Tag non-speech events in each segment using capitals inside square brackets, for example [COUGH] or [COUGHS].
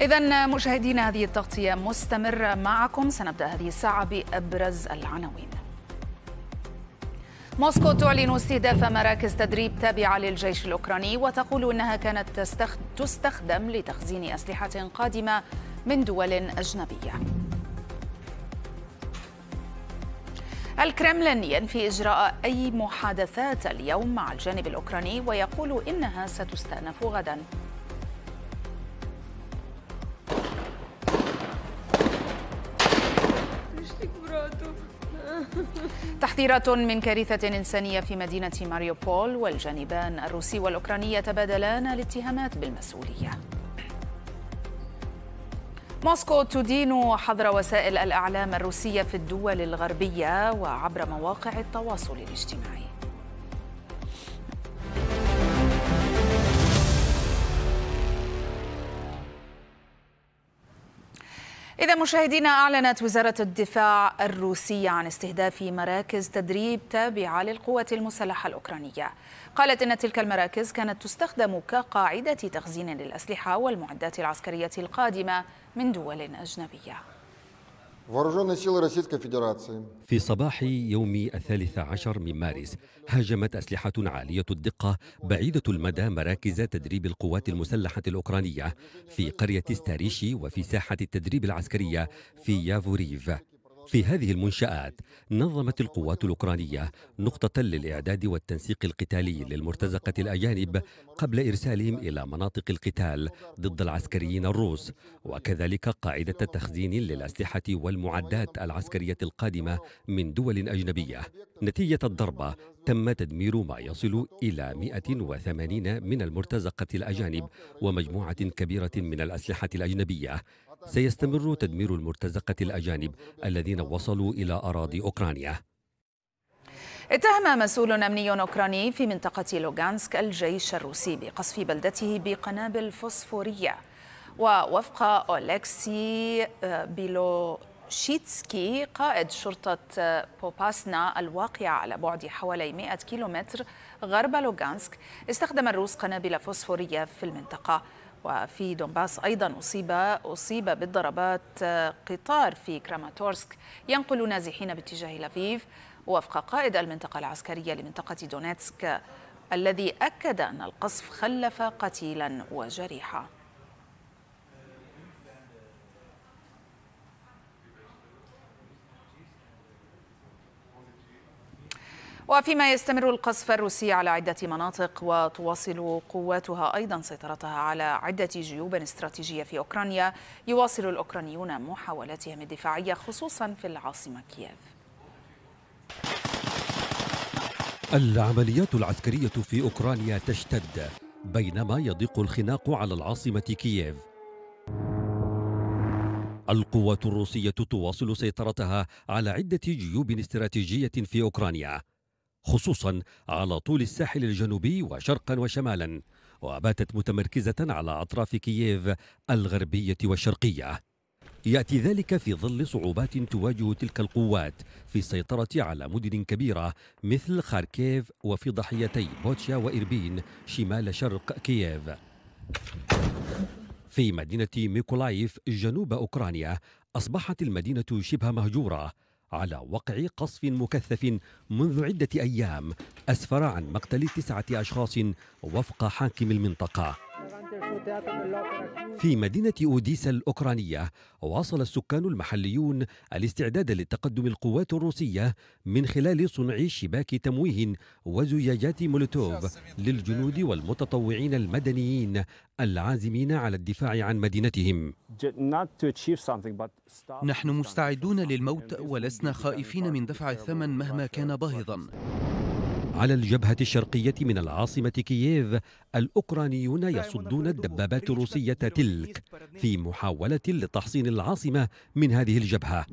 إذا مشاهدينا هذه التغطية مستمرة معكم سنبدأ هذه الساعة بأبرز العناوين موسكو تعلن استهداف مراكز تدريب تابعة للجيش الأوكراني وتقول إنها كانت تستخدم لتخزين أسلحة قادمة من دول أجنبية الكرملين ينفي إجراء أي محادثات اليوم مع الجانب الأوكراني ويقول إنها ستستأنف غداً تحذيرات من كارثة إنسانية في مدينة ماريوبول والجانبان الروسي والأوكراني يتبادلان الاتهامات بالمسؤولية موسكو تدين حظر وسائل الإعلام الروسية في الدول الغربية وعبر مواقع التواصل الاجتماعي إذا مشاهدينا أعلنت وزارة الدفاع الروسية عن استهداف مراكز تدريب تابعة للقوات المسلحة الأوكرانية قالت إن تلك المراكز كانت تستخدم كقاعدة تخزين للأسلحة والمعدات العسكرية القادمة من دول أجنبية في صباح يوم الثالث عشر من مارس هاجمت أسلحة عالية الدقة بعيدة المدى مراكز تدريب القوات المسلحة الأوكرانية في قرية ستاريشي وفي ساحة التدريب العسكرية في يافوريف في هذه المنشآت نظمت القوات الأوكرانية نقطة للإعداد والتنسيق القتالي للمرتزقة الأجانب قبل إرسالهم إلى مناطق القتال ضد العسكريين الروس وكذلك قاعدة تخزين للأسلحة والمعدات العسكرية القادمة من دول أجنبية نتيجة الضربة تم تدمير ما يصل إلى 180 من المرتزقة الأجانب ومجموعة كبيرة من الأسلحة الأجنبية سيستمر تدمير المرتزقة الأجانب الذين وصلوا إلى أراضي أوكرانيا اتهم مسؤول أمني أوكراني في منطقة لوغانسك الجيش الروسي بقصف بلدته بقنابل فوسفورية ووفق أولكسي آه، بيلوشيتسكي قائد شرطة آه، بوباسنا الواقعة على بعد حوالي 100 كيلومتر غرب لوغانسك استخدم الروس قنابل فوسفورية في المنطقة وفي دونباس أيضا أصيب أصيب بالضربات آه، قطار في كراماتورسك ينقل نازحين باتجاه لافيف وفق قائد المنطقة العسكرية لمنطقة دونيتسك الذي أكد أن القصف خلف قتيلا وجريحا وفيما يستمر القصف الروسي على عدة مناطق وتواصل قواتها أيضا سيطرتها على عدة جيوب استراتيجية في أوكرانيا يواصل الأوكرانيون محاولاتهم الدفاعية خصوصا في العاصمة كييف العمليات العسكرية في أوكرانيا تشتد بينما يضيق الخناق على العاصمة كييف القوات الروسية تواصل سيطرتها على عدة جيوب استراتيجية في أوكرانيا خصوصا على طول الساحل الجنوبي وشرقا وشمالا وباتت متمركزة على أطراف كييف الغربية والشرقية ياتي ذلك في ظل صعوبات تواجه تلك القوات في السيطره على مدن كبيره مثل خاركيف وفي ضحيتي بوتشا واربين شمال شرق كييف. في مدينه ميكولايف جنوب اوكرانيا اصبحت المدينه شبه مهجوره على وقع قصف مكثف منذ عدة أيام أسفر عن مقتل تسعة أشخاص وفق حاكم المنطقة في مدينة أوديسا الأوكرانية واصل السكان المحليون الاستعداد لتقدم القوات الروسية من خلال صنع شباك تمويه وزجاجات مولوتوف للجنود والمتطوعين المدنيين العازمين على الدفاع عن مدينتهم نحن مستعدون للموت ولسنا خائفين من دفع الثمن مهما كان باهظا على الجبهة الشرقية من العاصمة كييف الأوكرانيون يصدون الدبابات الروسية تلك في محاولة لتحصين العاصمة من هذه الجبهة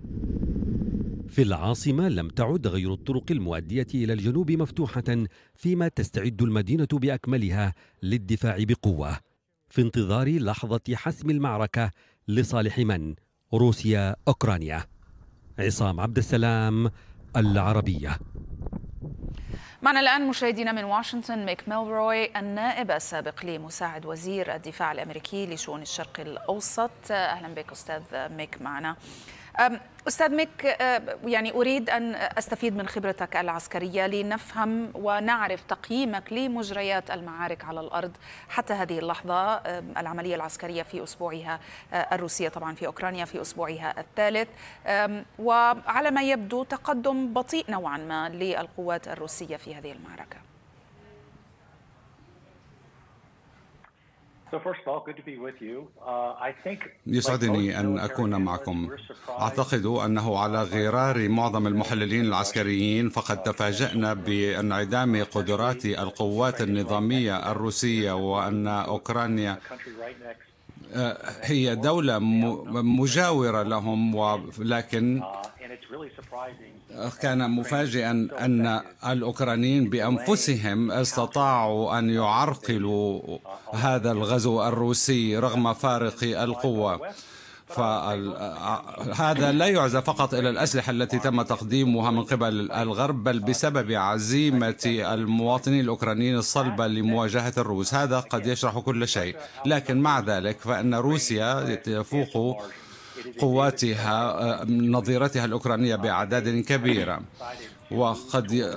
في العاصمة لم تعد غير الطرق المؤدية إلى الجنوب مفتوحة فيما تستعد المدينة بأكملها للدفاع بقوة في انتظار لحظة حسم المعركة لصالح من؟ روسيا أوكرانيا عصام عبد السلام العربية معنا الآن مشاهدينا من واشنطن ميك ميلروي النائب السابق لمساعد وزير الدفاع الأمريكي لشؤون الشرق الأوسط أهلا بك أستاذ ميك معنا أستاذ ميك آه، يعني أريد أن أستفيد من خبرتك العسكرية لنفهم ونعرف تقييمك لمجريات المعارك على الأرض حتى هذه اللحظة العملية العسكرية في أسبوعها آه، الروسية طبعا في أوكرانيا في أسبوعها الثالث وعلى ما يبدو تقدم بطيء نوعا ما للقوات الروسية في هذه المعركة Uh, يسعدني أن أكون معكم أعتقد أنه على غرار معظم المحللين العسكريين فقد تفاجأنا بانعدام قدرات القوات النظامية الروسية وأن أوكرانيا آه، هي دولة مجاورة لهم ولكن uh, كان مفاجئا أن الأوكرانيين بأنفسهم استطاعوا أن يعرقلوا هذا الغزو الروسي رغم فارق القوة فهذا لا يعزى فقط إلى الأسلحة التي تم تقديمها من قبل الغرب بل بسبب عزيمة المواطنين الأوكرانيين الصلبة لمواجهة الروس هذا قد يشرح كل شيء لكن مع ذلك فإن روسيا تفوق قواتها آه، نظيرتها الأوكرانية بأعداد كبيرة وقد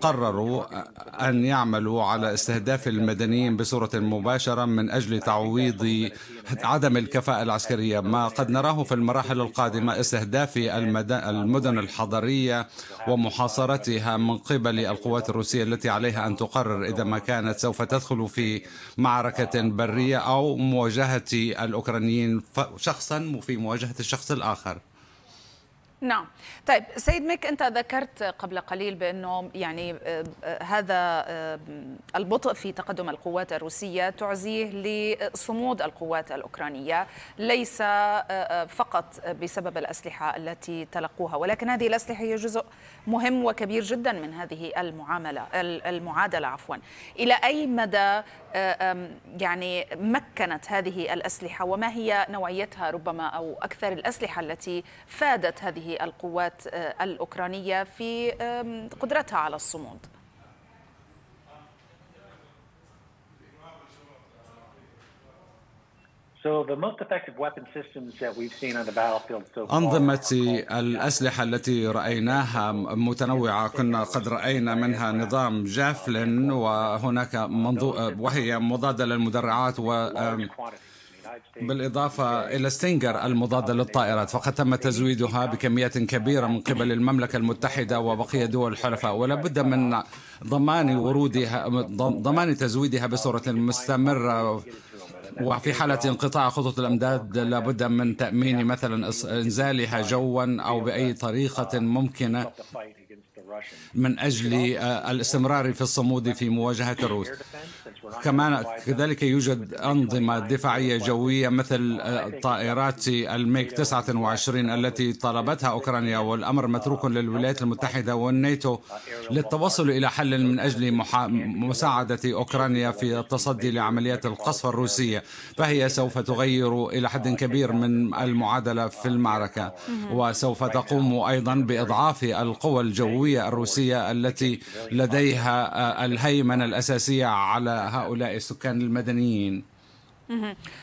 قرروا أن يعملوا على استهداف المدنيين بصورة مباشرة من أجل تعويض عدم الكفاءة العسكرية ما قد نراه في المراحل القادمة استهداف المدن الحضرية ومحاصرتها من قبل القوات الروسية التي عليها أن تقرر إذا ما كانت سوف تدخل في معركة برية أو مواجهة الأوكرانيين شخصا في مواجهة الشخص الآخر نعم طيب سيد ميك انت ذكرت قبل قليل بانه يعني آه، آه، هذا آه، البطء في تقدم القوات الروسيه تعزيه لصمود القوات الاوكرانيه ليس فقط بسبب الاسلحه التي تلقوها ولكن هذه الاسلحه هي جزء مهم وكبير جدا من هذه المعامله المعادله عفوا الى اي مدى يعني مكنت هذه الاسلحه وما هي نوعيتها ربما او اكثر الاسلحه التي فادت هذه القوات آه، الأوكرانية في قدرتها على الصمود؟ أنظمة الأسلحة التي رأيناها متنوعة كنا قد رأينا منها نظام جافلن وهناك منظو... وهي مضادة للمدرعات و بالإضافة إلى ستينجر المضادة للطائرات فقد تم تزويدها بكميات كبيرة من قبل المملكة المتحدة وبقية دول الحلفاء ولا بد من ضمان ورودها ضمان تزويدها بصورة مستمرة وفي حالة انقطاع خطوط الأمداد لابد من تأمين مثلا إنزالها جوا أو بأي طريقة ممكنة من أجل آه، الاستمرار في الصمود في مواجهة الروس كما كذلك يوجد أنظمة دفاعية جوية مثل طائرات الميك 29 التي طلبتها أوكرانيا والأمر متروك للولايات المتحدة والناتو للتوصل إلى حل من أجل مساعدة أوكرانيا في التصدي لعمليات القصف الروسية فهي سوف تغير إلى حد كبير من المعادلة في المعركة وسوف تقوم أيضا بإضعاف القوى الجوية الروسية التي لديها آه، الهيمنة الأساسية على هؤلاء السكان المدنيين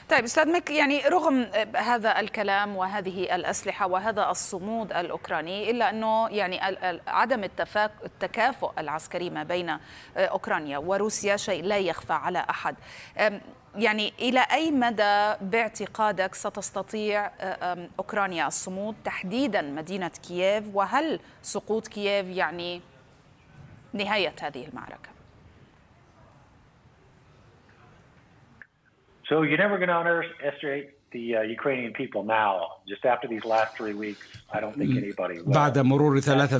طيب استاذ ميك يعني رغم هذا الكلام وهذه الاسلحه وهذا الصمود الاوكراني الا انه يعني عدم التفاك... التكافؤ العسكري ما بين آه، اوكرانيا وروسيا شيء لا يخفى على احد يعني الى اي مدى باعتقادك ستستطيع آه، اوكرانيا الصمود تحديدا مدينه كييف وهل سقوط كييف يعني نهايه هذه المعركه So you're never going to underestimate the uh, Ukrainian people now. Just after these last three weeks, I don't think anybody. Will. بعد مرور ثلاثة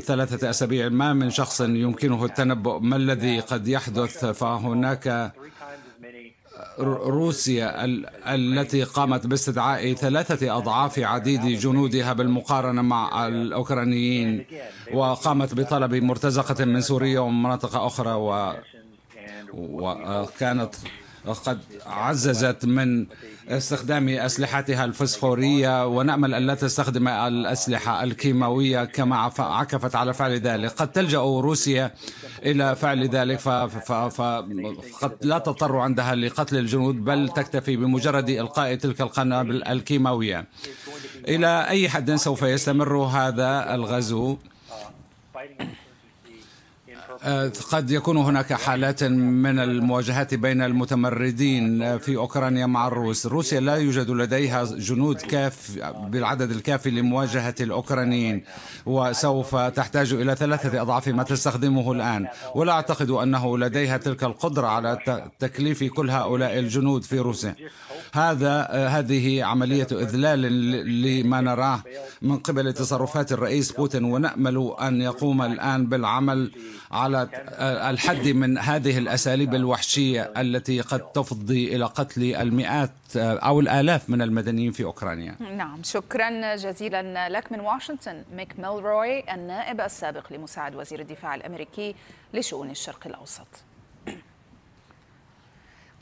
ثلاثة أسابيع ما من شخص يمكنه التنبؤ ما الذي قد يحدث فهناك روسيا التي قامت باستدعاء ثلاثة أضعاف عديد جنودها بالمقارنة مع الأوكرانيين وقامت بطلب مرتزقة من سوريا ومناطق أخرى و... وكانت قد عززت من استخدام أسلحتها الفسفورية ونأمل أن لا تستخدم الأسلحة الكيماوية كما عكفت على فعل ذلك قد تلجأ روسيا إلى فعل ذلك فقد لا تضطر عندها لقتل الجنود بل تكتفي بمجرد إلقاء تلك القنابل الكيماوية إلى أي حد سوف يستمر هذا الغزو آه، قد يكون هناك حالات من المواجهات بين المتمردين في أوكرانيا مع الروس روسيا لا يوجد لديها جنود كاف بالعدد الكافي لمواجهة الأوكرانيين وسوف تحتاج إلى ثلاثة أضعاف ما تستخدمه الآن ولا أعتقد أنه لديها تلك القدرة على تكليف كل هؤلاء الجنود في روسيا هذا هذه عملية إذلال لما نراه من قبل تصرفات الرئيس بوتين ونأمل أن يقوم الآن بالعمل على وصلت آه، الحد من هذه الأساليب الوحشية التي قد تفضي إلى قتل المئات آه، أو الآلاف من المدنيين في أوكرانيا نعم شكرا جزيلا لك من واشنطن ميك ميلروي النائب السابق لمساعد وزير الدفاع الأمريكي لشؤون الشرق الأوسط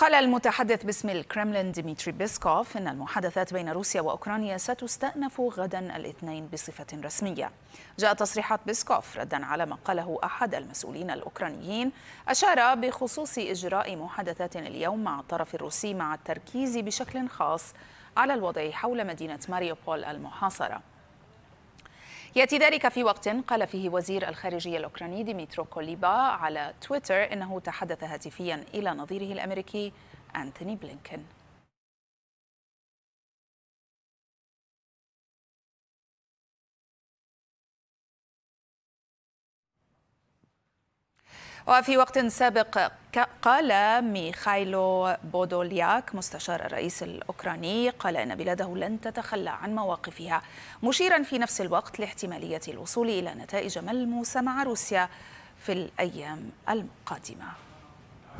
قال المتحدث باسم الكرملين ديمتري بيسكوف ان المحادثات بين روسيا واوكرانيا ستستأنف غدا الاثنين بصفه رسميه. جاء تصريحات بيسكوف ردا على ما قاله احد المسؤولين الاوكرانيين اشار بخصوص اجراء محادثات اليوم مع الطرف الروسي مع التركيز بشكل خاص على الوضع حول مدينه ماريوبول المحاصره. يأتي ذلك في وقت قال فيه وزير الخارجية الأوكراني ديميترو كوليبا على تويتر إنه تحدث هاتفيا إلى نظيره الأمريكي أنتوني بلينكن وفي وقت سابق قال ميخايلو بودولياك مستشار الرئيس الأوكراني قال أن بلاده لن تتخلى عن مواقفها مشيرا في نفس الوقت لاحتمالية الوصول إلى نتائج ملموسة مع روسيا في الأيام القادمة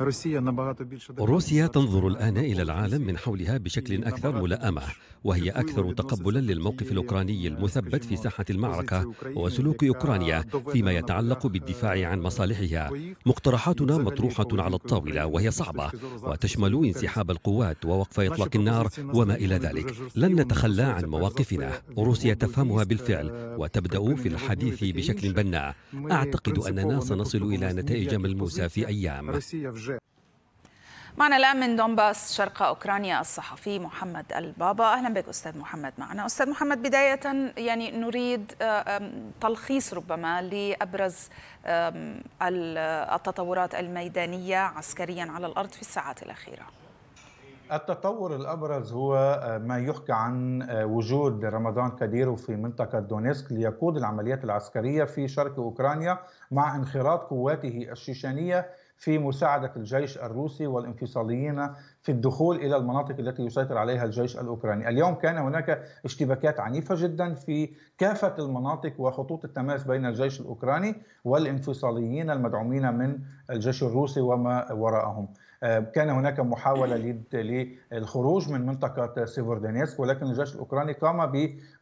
روسيا تنظر الآن إلى العالم من حولها بشكل أكثر ملائمة وهي أكثر تقبلا للموقف الأوكراني المثبت في ساحة المعركة وسلوك أوكرانيا فيما يتعلق بالدفاع عن مصالحها مقترحاتنا مطروحة على الطاولة وهي صعبة وتشمل انسحاب القوات ووقف إطلاق النار وما إلى ذلك لن نتخلى عن مواقفنا روسيا تفهمها بالفعل وتبدأ في الحديث بشكل بناء أعتقد أننا سنصل إلى نتائج ملموسة في أيام معنا الآن من دونباس شرق أوكرانيا الصحفي محمد البابا أهلا بك أستاذ محمد معنا أستاذ محمد بداية يعني نريد آه، تلخيص ربما لأبرز التطورات الميدانية عسكريا على الأرض في الساعات الأخيرة التطور الابرز هو آه، ما يحكى عن آه، وجود رمضان كاديرو في منطقه دونيسك ليقود العمليات العسكريه في شرق اوكرانيا مع انخراط قواته الشيشانيه في مساعدة الجيش الروسي والانفصاليين في الدخول إلى المناطق التي يسيطر عليها الجيش الأوكراني اليوم كان هناك اشتباكات عنيفة جدا في كافة المناطق وخطوط التماس بين الجيش الأوكراني والانفصاليين المدعومين من الجيش الروسي وما وراءهم آه، كان هناك محاولة للخروج من منطقة سيفردينيسك ولكن الجيش الأوكراني قام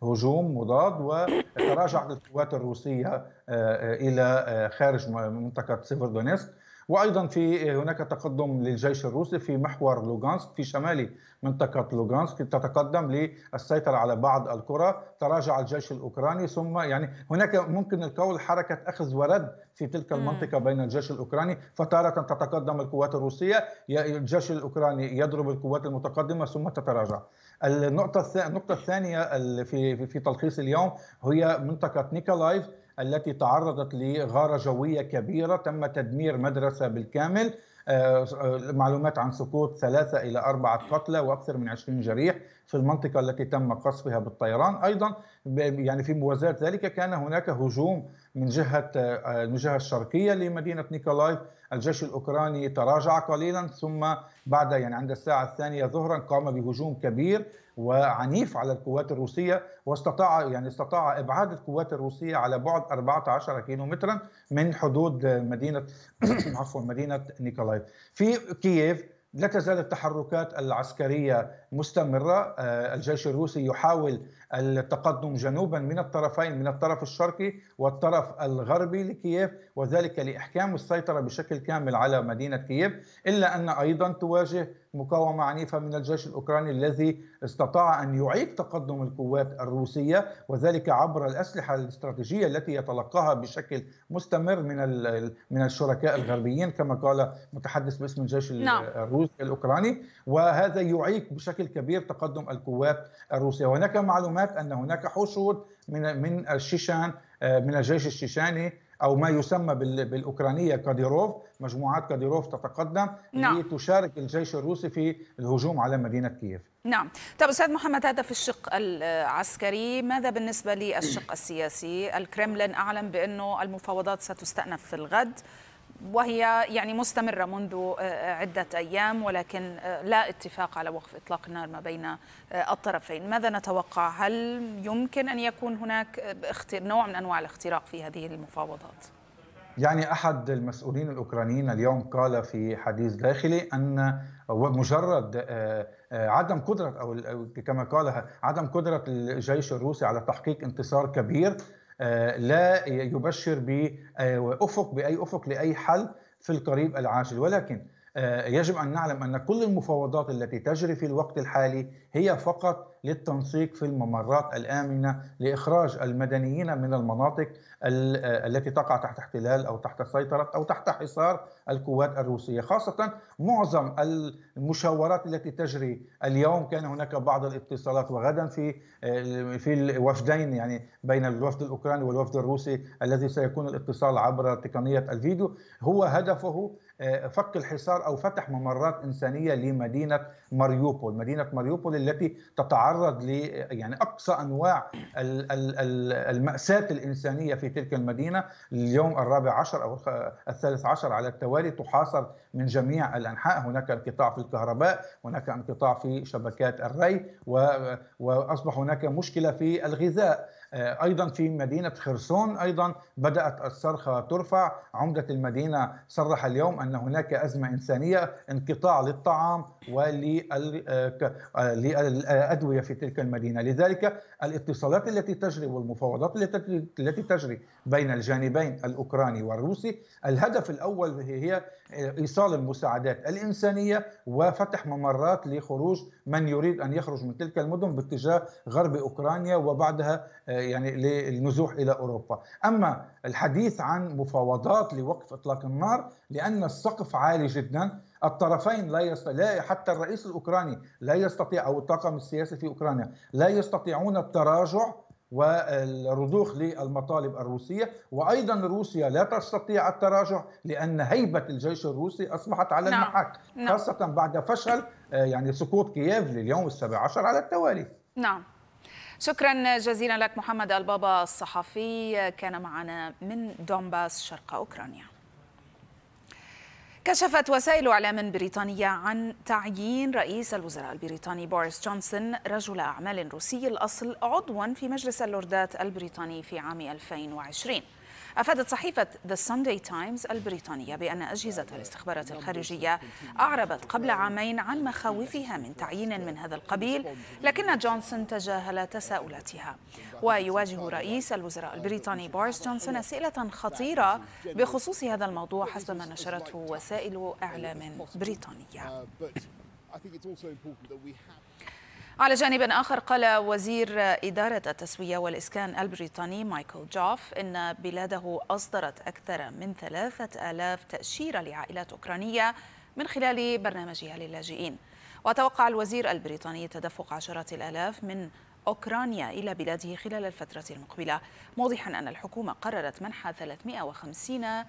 بهجوم مضاد وتراجعت القوات الروسية آه، آه، إلى خارج منطقة سيفردونيسك وايضا في هناك تقدم للجيش الروسي في محور لوغانسك في شمال منطقه لوغانسك تتقدم للسيطره على بعض القرى تراجع الجيش الاوكراني ثم يعني هناك ممكن القول حركه اخذ ورد في تلك المنطقه بين الجيش الاوكراني فتاره تتقدم القوات الروسيه الجيش الاوكراني يضرب القوات المتقدمه ثم تتراجع النقطه النقطه الثانيه في في تلخيص اليوم هي منطقه نيكولايف التي تعرضت لغارة جوية كبيرة تم تدمير مدرسة بالكامل آه، آه، معلومات عن سقوط ثلاثة إلى أربعة قتلى وأكثر من 20 جريح في المنطقة التي تم قصفها بالطيران أيضا يعني في موازاة ذلك كان هناك هجوم من جهة الجهة آه، الشرقية لمدينة نيكولايف الجيش الأوكراني تراجع قليلا ثم بعد يعني عند الساعة الثانية ظهرا قام بهجوم كبير وعنيف على القوات الروسيه واستطاع يعني استطاع ابعاد القوات الروسيه على بعد 14 كيلومترا من حدود مدينه [COUGHS] عفوا مدينه نيكولايف في كييف لا تزال التحركات العسكريه مستمرة آه، الجيش الروسي يحاول التقدم جنوبا من الطرفين من الطرف الشرقي والطرف الغربي لكييف وذلك لإحكام السيطرة بشكل كامل على مدينة كييف إلا أن أيضا تواجه مقاومة عنيفة من الجيش الأوكراني الذي استطاع أن يعيق تقدم القوات الروسية وذلك عبر الأسلحة الاستراتيجية التي يتلقاها بشكل مستمر من من الشركاء الغربيين كما قال متحدث باسم الجيش نعم. الروسي الأوكراني وهذا يعيق بشكل بشكل كبير تقدم القوات الروسيه وهناك معلومات ان هناك حشود من من الشيشان آه، من الجيش الشيشاني او ما يسمى بالاوكرانيه كاديروف مجموعات كاديروف تتقدم نعم. لتشارك الجيش الروسي في الهجوم على مدينه كييف نعم طب استاذ محمد هذا في الشق العسكري ماذا بالنسبه للشق السياسي الكرملين اعلن بانه المفاوضات ستستأنف في الغد وهي يعني مستمرة منذ آه، آه، عدة أيام ولكن آه، لا اتفاق على وقف إطلاق النار ما بين الطرفين ماذا نتوقع؟ هل يمكن أن يكون هناك نوع من أنواع الاختراق في هذه المفاوضات؟ يعني أحد المسؤولين الأوكرانيين اليوم قال في حديث داخلي أن مجرد عدم قدرة أو كما قالها عدم قدرة الجيش الروسي على تحقيق انتصار كبير آه، لا يبشر بافق باي افق لاي حل في القريب العاجل ولكن آه، يجب ان نعلم ان كل المفاوضات التي تجري في الوقت الحالي هي فقط للتنسيق في الممرات الامنه لاخراج المدنيين من المناطق آه، التي تقع تحت احتلال او تحت سيطره او تحت حصار القوات الروسيه، خاصه معظم المشاورات التي تجري اليوم كان هناك بعض الاتصالات وغدا في آه، في الوفدين يعني بين الوفد الاوكراني والوفد الروسي الذي سيكون الاتصال عبر تقنيه الفيديو هو هدفه آه، فك الحصار او فتح ممرات انسانيه لمدينه ماريوبول، مدينه ماريوبول التي تتعرض ل يعني اقصى انواع الماساه الانسانيه في تلك المدينه، اليوم الرابع عشر او الثالث عشر على التوالي تحاصر من جميع الانحاء، هناك انقطاع في الكهرباء، هناك انقطاع في شبكات الري واصبح هناك مشكله في الغذاء. آه، ايضا في مدينه خرسون ايضا بدات الصرخه ترفع عمده المدينه صرح اليوم ان هناك ازمه انسانيه انقطاع للطعام وللادويه في تلك المدينه لذلك الاتصالات التي تجري والمفاوضات التي تجري بين الجانبين الاوكراني والروسي الهدف الاول هي ايصال المساعدات الانسانيه وفتح ممرات لخروج من يريد أن يخرج من تلك المدن باتجاه غرب أوكرانيا وبعدها آه، يعني للنزوح إلى أوروبا أما الحديث عن مفاوضات لوقف إطلاق النار لأن السقف عالي جدا الطرفين لا يستطيع حتى الرئيس الاوكراني لا يستطيع او الطاقم السياسي في اوكرانيا لا يستطيعون التراجع والرضوخ للمطالب الروسية وأيضا روسيا لا تستطيع التراجع لأن هيبة الجيش الروسي أصبحت على نعم. المحك نعم. خاصة بعد فشل آه، يعني سقوط كييف لليوم السابع عشر على التوالي نعم شكرا جزيلا لك محمد البابا الصحفي كان معنا من دومباس شرق أوكرانيا كشفت وسائل اعلام بريطانيه عن تعيين رئيس الوزراء البريطاني بوريس جونسون رجل اعمال روسي الاصل عضوا في مجلس اللوردات البريطاني في عام 2020 أفادت صحيفة The Sunday Times البريطانية بأن أجهزة الاستخبارات الخارجية أعربت قبل عامين عن مخاوفها من تعيين من هذا القبيل لكن جونسون تجاهل تساؤلاتها ويواجه رئيس الوزراء البريطاني بوريس جونسون أسئلة خطيرة بخصوص هذا الموضوع حسب ما نشرته وسائل إعلام بريطانية uh, على جانب آخر قال وزير إدارة التسوية والإسكان البريطاني مايكل جوف إن بلاده أصدرت أكثر من ثلاثة آلاف تأشيرة لعائلات أوكرانية من خلال برنامجها للاجئين وتوقع الوزير البريطاني تدفق عشرات الآلاف من أوكرانيا إلى بلاده خلال الفترة المقبلة موضحا أن الحكومة قررت منح 350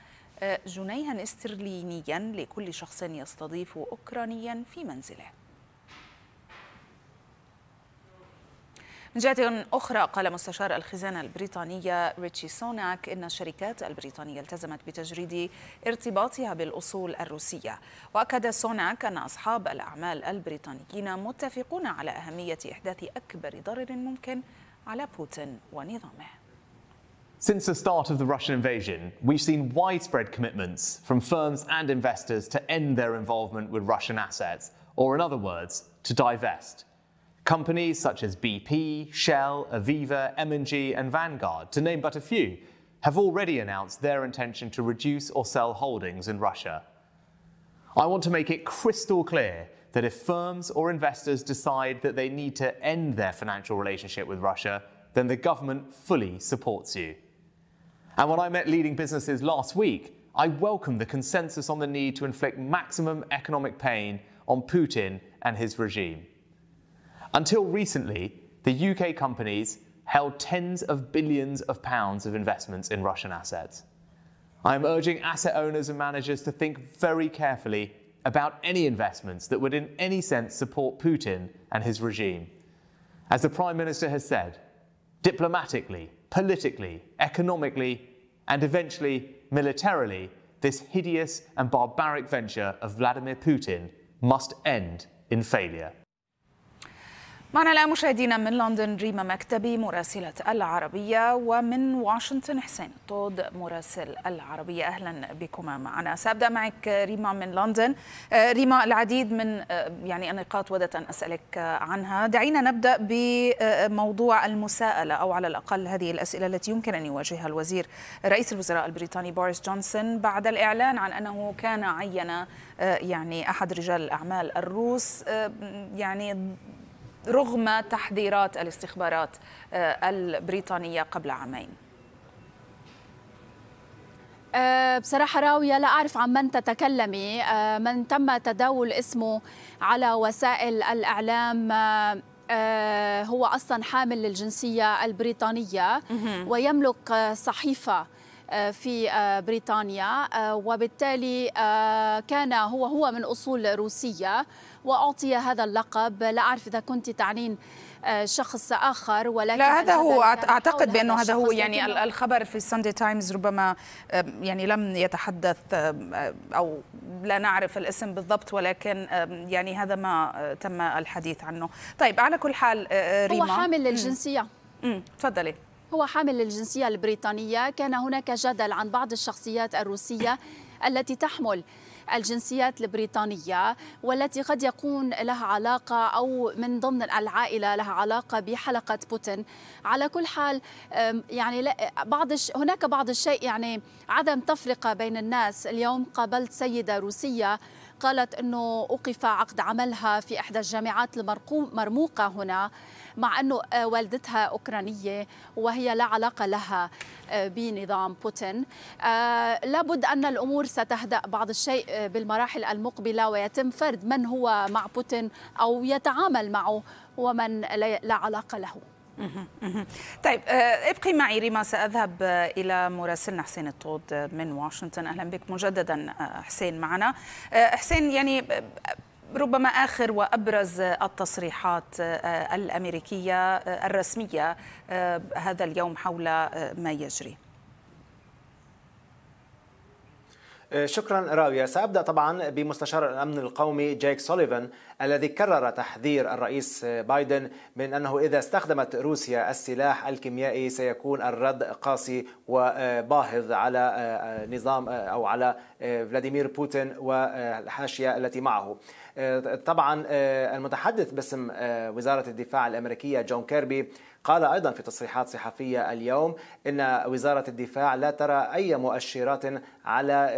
جنيها استرلينيا لكل شخص يستضيف أوكرانيا في منزله من جهة أخرى قال مستشار الخزانة البريطانية ريتشي سوناك إن الشركات البريطانية التزمت بتجريد ارتباطها بالأصول الروسية وأكد سوناك أن أصحاب الأعمال البريطانيين متفقون على أهمية إحداث أكبر ضرر ممكن على بوتين ونظامه Since the start of the Russian invasion, we've seen widespread commitments from firms and investors to end their involvement with Russian assets, or in other words, to divest. Companies such as BP, Shell, Aviva, M&G and Vanguard, to name but a few, have already announced their intention to reduce or sell holdings in Russia. I want to make it crystal clear that if firms or investors decide that they need to end their financial relationship with Russia, then the government fully supports you. And when I met leading businesses last week, I welcomed the consensus on the need to inflict maximum economic pain on Putin and his regime. Until recently, the UK companies held tens of billions of pounds of investments in Russian assets. I am urging asset owners and managers to think very carefully about any investments that would in any sense support Putin and his regime. As the Prime Minister has said, diplomatically, politically, economically, and eventually militarily, this hideous and barbaric venture of Vladimir Putin must end in failure. معنا الآن مشاهدينا من لندن ريما مكتبي مراسلة العربية ومن واشنطن حسين طود مراسل العربية أهلا بكما معنا سأبدأ معك ريما من لندن آه، ريما العديد من آه، يعني النقاط ودت أن أسألك عنها دعينا نبدأ بموضوع المساءلة أو على الأقل هذه الأسئلة التي يمكن أن يواجهها الوزير رئيس الوزراء البريطاني بوريس جونسون بعد الإعلان عن أنه كان عين آه، يعني أحد رجال الأعمال الروس يعني رغم تحذيرات الاستخبارات آه، البريطانية قبل عامين آه، بصراحة راوية لا أعرف عن من تتكلمي آه، من تم تداول اسمه على وسائل الإعلام هو أصلا حامل للجنسية البريطانية ويملك صحيفة في بريطانيا وبالتالي كان هو هو من أصول روسية وأعطي هذا اللقب لا أعرف إذا كنت تعنين آه، شخص اخر ولكن لا هذا هو اعتقد بانه هذا هو يعني الخبر في الساندي تايمز ربما يعني لم يتحدث او لا نعرف الاسم بالضبط ولكن يعني هذا ما آه، تم الحديث عنه طيب على كل حال آه، ريما هو حامل للجنسيه تفضلي هو حامل للجنسيه البريطانيه كان هناك جدل عن بعض الشخصيات الروسيه التي تحمل الجنسيات البريطانية والتي قد يكون لها علاقة أو من ضمن العائلة لها علاقة بحلقة بوتين على كل حال يعني بعض هناك بعض الشيء يعني عدم تفرقة بين الناس اليوم قابلت سيدة روسية قالت أنه أوقف عقد عملها في إحدى الجامعات المرموقة هنا مع أنه آه، والدتها أوكرانية وهي لا علاقة لها آه، بنظام بوتين آه، لابد أن الأمور ستهدأ بعض الشيء بالمراحل المقبلة ويتم فرد من هو مع بوتين أو يتعامل معه ومن لا علاقة له طيب آه، ابقي معي ريما سأذهب آه، إلى مراسلنا حسين الطود آه، من واشنطن أهلا بك مجددا حسين معنا حسين يعني ربما آخر وأبرز التصريحات الأمريكية الرسمية هذا اليوم حول ما يجري آه، شكرا راوية سأبدأ طبعا بمستشار الأمن القومي جايك سوليفان الذي كرر تحذير الرئيس بايدن من أنه إذا استخدمت روسيا السلاح الكيميائي سيكون الرد قاسي وباهظ على آه، نظام آه، أو على فلاديمير بوتين والحاشية التي معه طبعا المتحدث باسم وزارة الدفاع الأمريكية جون كيربي قال أيضا في تصريحات صحفية اليوم أن وزارة الدفاع لا ترى أي مؤشرات على آه،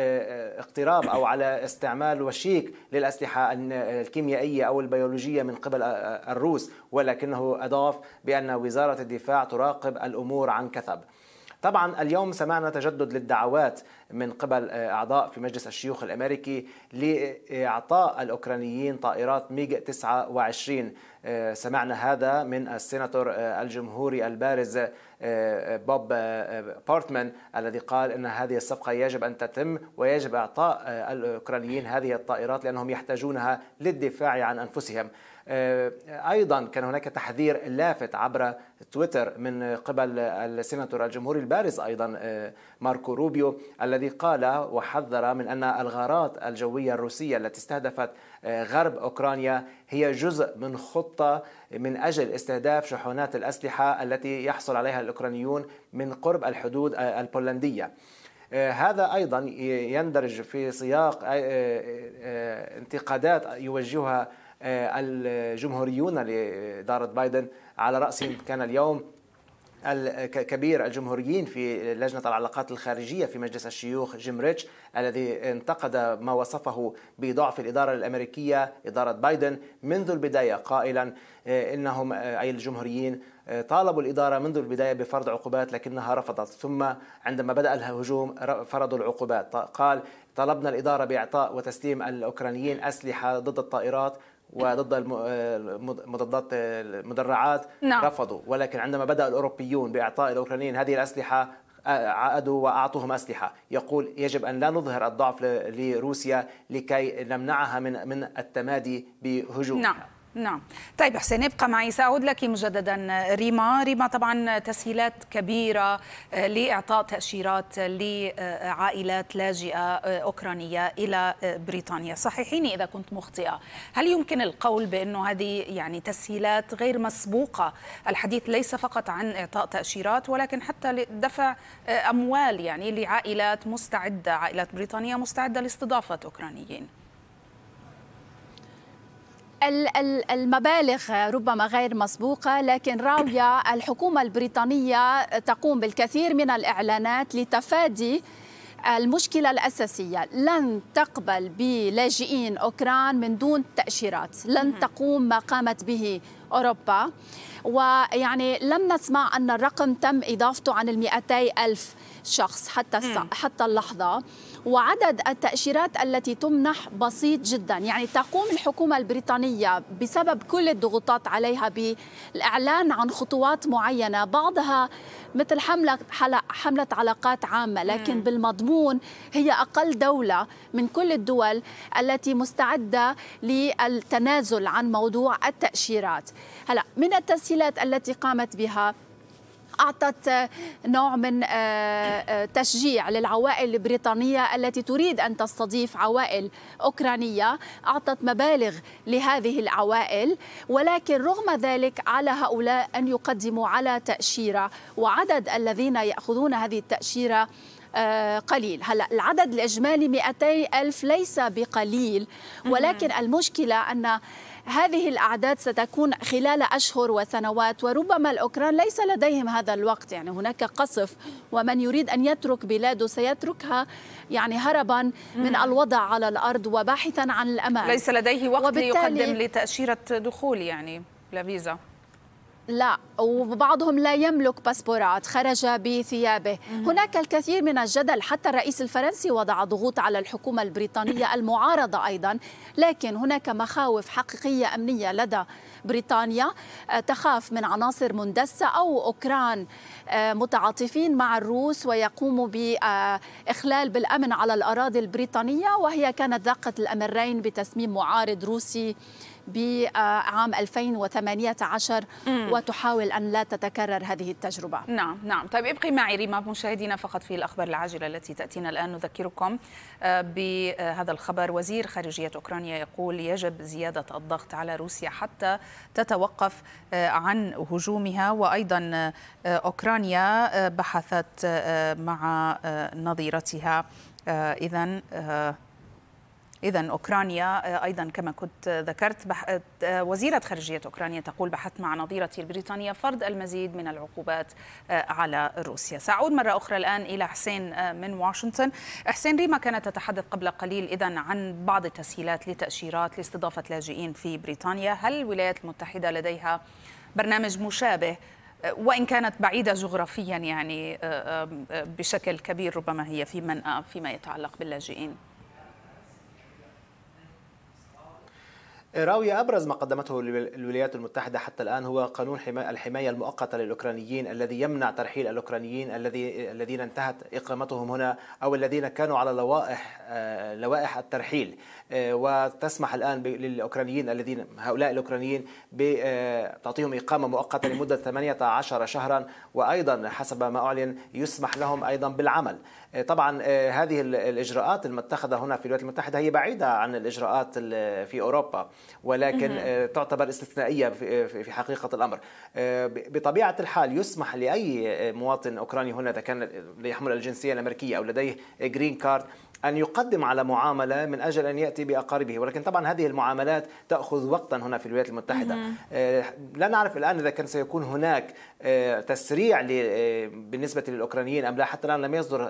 آه، اقتراب أو على استعمال وشيك للأسلحة الكيميائية أو البيولوجية من قبل آه، الروس ولكنه أضاف بأن وزارة الدفاع تراقب الأمور عن كثب طبعا اليوم سمعنا تجدد للدعوات من قبل اعضاء في مجلس الشيوخ الامريكي لاعطاء الاوكرانيين طائرات ميغ 29 آه، سمعنا هذا من السيناتور آه، الجمهوري البارز بوب آه، بورتمان الذي قال ان هذه الصفقه يجب ان تتم ويجب اعطاء آه، الاوكرانيين هذه الطائرات لانهم يحتاجونها للدفاع عن انفسهم. آه، ايضا كان هناك تحذير لافت عبر تويتر من قبل السيناتور الجمهوري البارز ايضا ماركو روبيو الذي قال وحذر من ان الغارات الجويه الروسيه التي استهدفت غرب اوكرانيا هي جزء من خطه من أجل استهداف شحنات الأسلحة التي يحصل عليها الأوكرانيون من قرب الحدود البولندية آه، هذا أيضا يندرج في سياق آه، آه، انتقادات يوجهها الجمهوريون لإدارة بايدن على رأسهم كان اليوم الكبير الجمهوريين في لجنة العلاقات الخارجية في مجلس الشيوخ جيم ريتش الذي انتقد ما وصفه بضعف الإدارة الأمريكية إدارة بايدن منذ البداية قائلا آه، إنهم آه، أي الجمهوريين آه، طالبوا الإدارة منذ البداية بفرض عقوبات لكنها رفضت ثم عندما بدأ الهجوم فرضوا العقوبات قال طلبنا الإدارة بإعطاء وتسليم الأوكرانيين أسلحة ضد الطائرات وضد آه، مضادات آه، المدرعات نعم. رفضوا ولكن عندما بدأ الأوروبيون بإعطاء الأوكرانيين هذه الأسلحة آه، عادوا وأعطوهم أسلحة يقول يجب أن لا نظهر الضعف لروسيا لكي نمنعها من من التمادي بهجومها نعم. نعم طيب حسين ابقى معي سأعود لك مجددا ريما ريما طبعا تسهيلات كبيرة آه، لإعطاء تأشيرات لعائلات لاجئة آه، أوكرانية إلى آه، بريطانيا صححيني إذا كنت مخطئة هل يمكن القول بأنه هذه يعني تسهيلات غير مسبوقة الحديث ليس فقط عن إعطاء تأشيرات ولكن حتى لدفع أموال يعني لعائلات مستعدة عائلات بريطانية مستعدة لاستضافة أوكرانيين المبالغ ربما غير مسبوقة لكن راوية الحكومة البريطانية تقوم بالكثير من الإعلانات لتفادي المشكلة الأساسية لن تقبل بلاجئين أوكران من دون تأشيرات لن تقوم ما قامت به أوروبا ويعني لم نسمع أن الرقم تم إضافته عن المئتي ألف شخص حتى حتى اللحظة وعدد التأشيرات التي تمنح بسيط جدا يعني تقوم الحكومة البريطانية بسبب كل الضغوطات عليها بالإعلان عن خطوات معينة بعضها مثل حملة, حملة علاقات عامة لكن بالمضمون هي أقل دولة من كل الدول التي مستعدة للتنازل عن موضوع التأشيرات هلا من التسهيلات التي قامت بها أعطت نوع من آه، آه، تشجيع للعوائل البريطانية التي تريد أن تستضيف عوائل أوكرانية أعطت مبالغ لهذه العوائل ولكن رغم ذلك على هؤلاء أن يقدموا على تأشيرة وعدد الذين يأخذون هذه التأشيرة آه، قليل هلا العدد الإجمالي 200 ألف ليس بقليل ولكن المشكلة أن هذه الأعداد ستكون خلال أشهر وسنوات وربما الأوكران ليس لديهم هذا الوقت يعني هناك قصف ومن يريد أن يترك بلاده سيتركها يعني هربا من الوضع على الأرض وباحثا عن الأمان ليس لديه وقت ليقدم لتأشيرة دخول يعني لفيزا لا وبعضهم لا يملك باسبورات خرج بثيابه هناك الكثير من الجدل حتى الرئيس الفرنسي وضع ضغوط على الحكومة البريطانية المعارضة أيضا لكن هناك مخاوف حقيقية أمنية لدى بريطانيا آه، تخاف من عناصر مندسة أو أوكران آه، متعاطفين مع الروس ويقوموا بإخلال بالأمن على الأراضي البريطانية وهي كانت ذاقة الأمرين بتسميم معارض روسي بعام 2018 مم. وتحاول أن لا تتكرر هذه التجربة نعم نعم طيب ابقي معي ريما مشاهدينا فقط في الأخبار العاجلة التي تأتينا الآن نذكركم آه، بهذا الخبر وزير خارجية أوكرانيا يقول يجب زيادة الضغط على روسيا حتى تتوقف آه، عن هجومها وأيضا آه، أوكرانيا بحثت مع نظيرتها إذا إذا أوكرانيا آه، أيضا كما كنت ذكرت بح... آه، آه، وزيرة خارجية أوكرانيا تقول بحثت مع نظيرتي البريطانيه فرض المزيد من العقوبات على روسيا سأعود مرة أخرى الآن إلى حسين من واشنطن حسين ريما كانت تتحدث قبل قليل إذا عن بعض التسهيلات لتأشيرات لاستضافة لاجئين في بريطانيا هل الولايات المتحدة لديها برنامج مشابه وإن كانت بعيدة جغرافيا يعني بشكل كبير ربما هي في منأى فيما يتعلق باللاجئين راوي أبرز ما قدمته الولايات المتحدة حتى الآن هو قانون الحماية المؤقتة للأوكرانيين الذي يمنع ترحيل الأوكرانيين الذي الذين انتهت إقامتهم هنا أو الذين كانوا على لوائح آه، لوائح الترحيل آه، وتسمح الآن للأوكرانيين الذين هؤلاء الأوكرانيين بتعطيهم آه، إقامة مؤقتة لمدة 18 شهرا وأيضا حسب ما أعلن يسمح لهم أيضا بالعمل آه، طبعا آه، هذه الاجراءات المتخذه هنا في الولايات المتحده هي بعيده عن الاجراءات في اوروبا ولكن آه، تعتبر استثنائيه في حقيقه الامر بطبيعه الحال يسمح لاي مواطن اوكراني هنا اذا كان يحمل الجنسيه الامريكيه او لديه جرين كارد أن يقدم على معاملة من أجل أن يأتي بأقاربه ولكن طبعا هذه المعاملات تأخذ وقتا هنا في الولايات المتحدة آه، لا نعرف الآن إذا كان سيكون هناك آه، تسريع آه، بالنسبة للأوكرانيين أم لا حتى الآن لم يصدر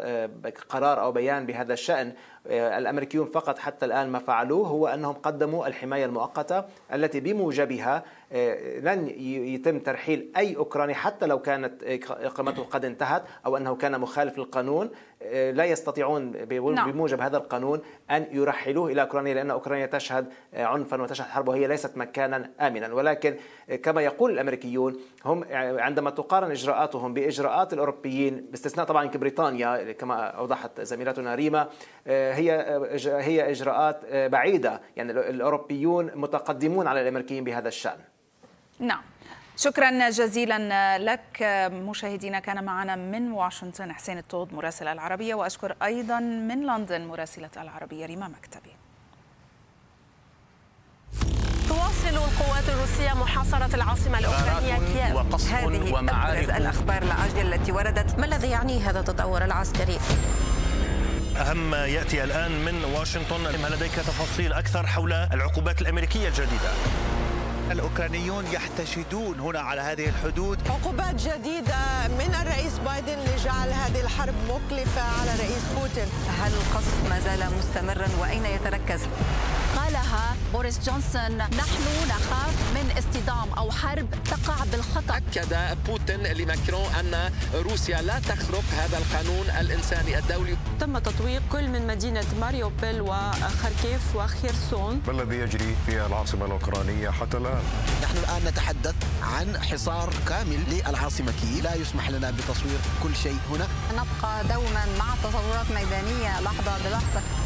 قرار أو بيان بهذا الشأن آه، الامريكيون فقط حتى الان ما فعلوه هو انهم قدموا الحمايه المؤقته التي بموجبها آه، لن يتم ترحيل اي اوكراني حتى لو كانت اقامته قد انتهت او انه كان مخالف للقانون آه، لا يستطيعون نعم. بموجب هذا القانون ان يرحلوه الى اوكرانيا لان اوكرانيا تشهد عنفا وتشهد حرب وهي ليست مكانا امنا ولكن كما يقول الامريكيون هم عندما تقارن اجراءاتهم باجراءات الاوروبيين باستثناء طبعا بريطانيا كما اوضحت زميلتنا ريما هي هي اجراءات آه، بعيده يعني الاوروبيون متقدمون على الامريكيين بهذا الشان نعم شكرا جزيلا لك مشاهدينا كان معنا من واشنطن حسين الطود مراسل العربية وأشكر أيضا من لندن مراسلة العربية ريما مكتبي تواصل القوات الروسية محاصرة العاصمة الأوكرانية كييف هذه أبرز الأخبار العاجلة التي وردت ما الذي يعنيه هذا التطور العسكري؟ أهم ما يأتي الآن من واشنطن هل لديك تفاصيل أكثر حول العقوبات الأمريكية الجديدة؟ الأوكرانيون يحتشدون هنا على هذه الحدود عقوبات جديدة من الرئيس بايدن لجعل هذه الحرب مكلفة على الرئيس بوتين هل القصف ما زال مستمرا وأين يتركز؟ قالها بوريس جونسون نحن نخاف من اصطدام أو حرب تقع بالخطأ أكد بوتين لماكرون أن روسيا لا تخرق هذا القانون الإنساني الدولي تم تطويق كل من مدينة ماريوبل وخركيف وخيرسون ما الذي يجري في العاصمة الأوكرانية حتى الآن؟ نحن الآن نتحدث عن حصار كامل للعاصمة كييف لا يسمح لنا بتصوير كل شيء هنا نبقى دوما مع تطورات ميدانية لحظة بلحظة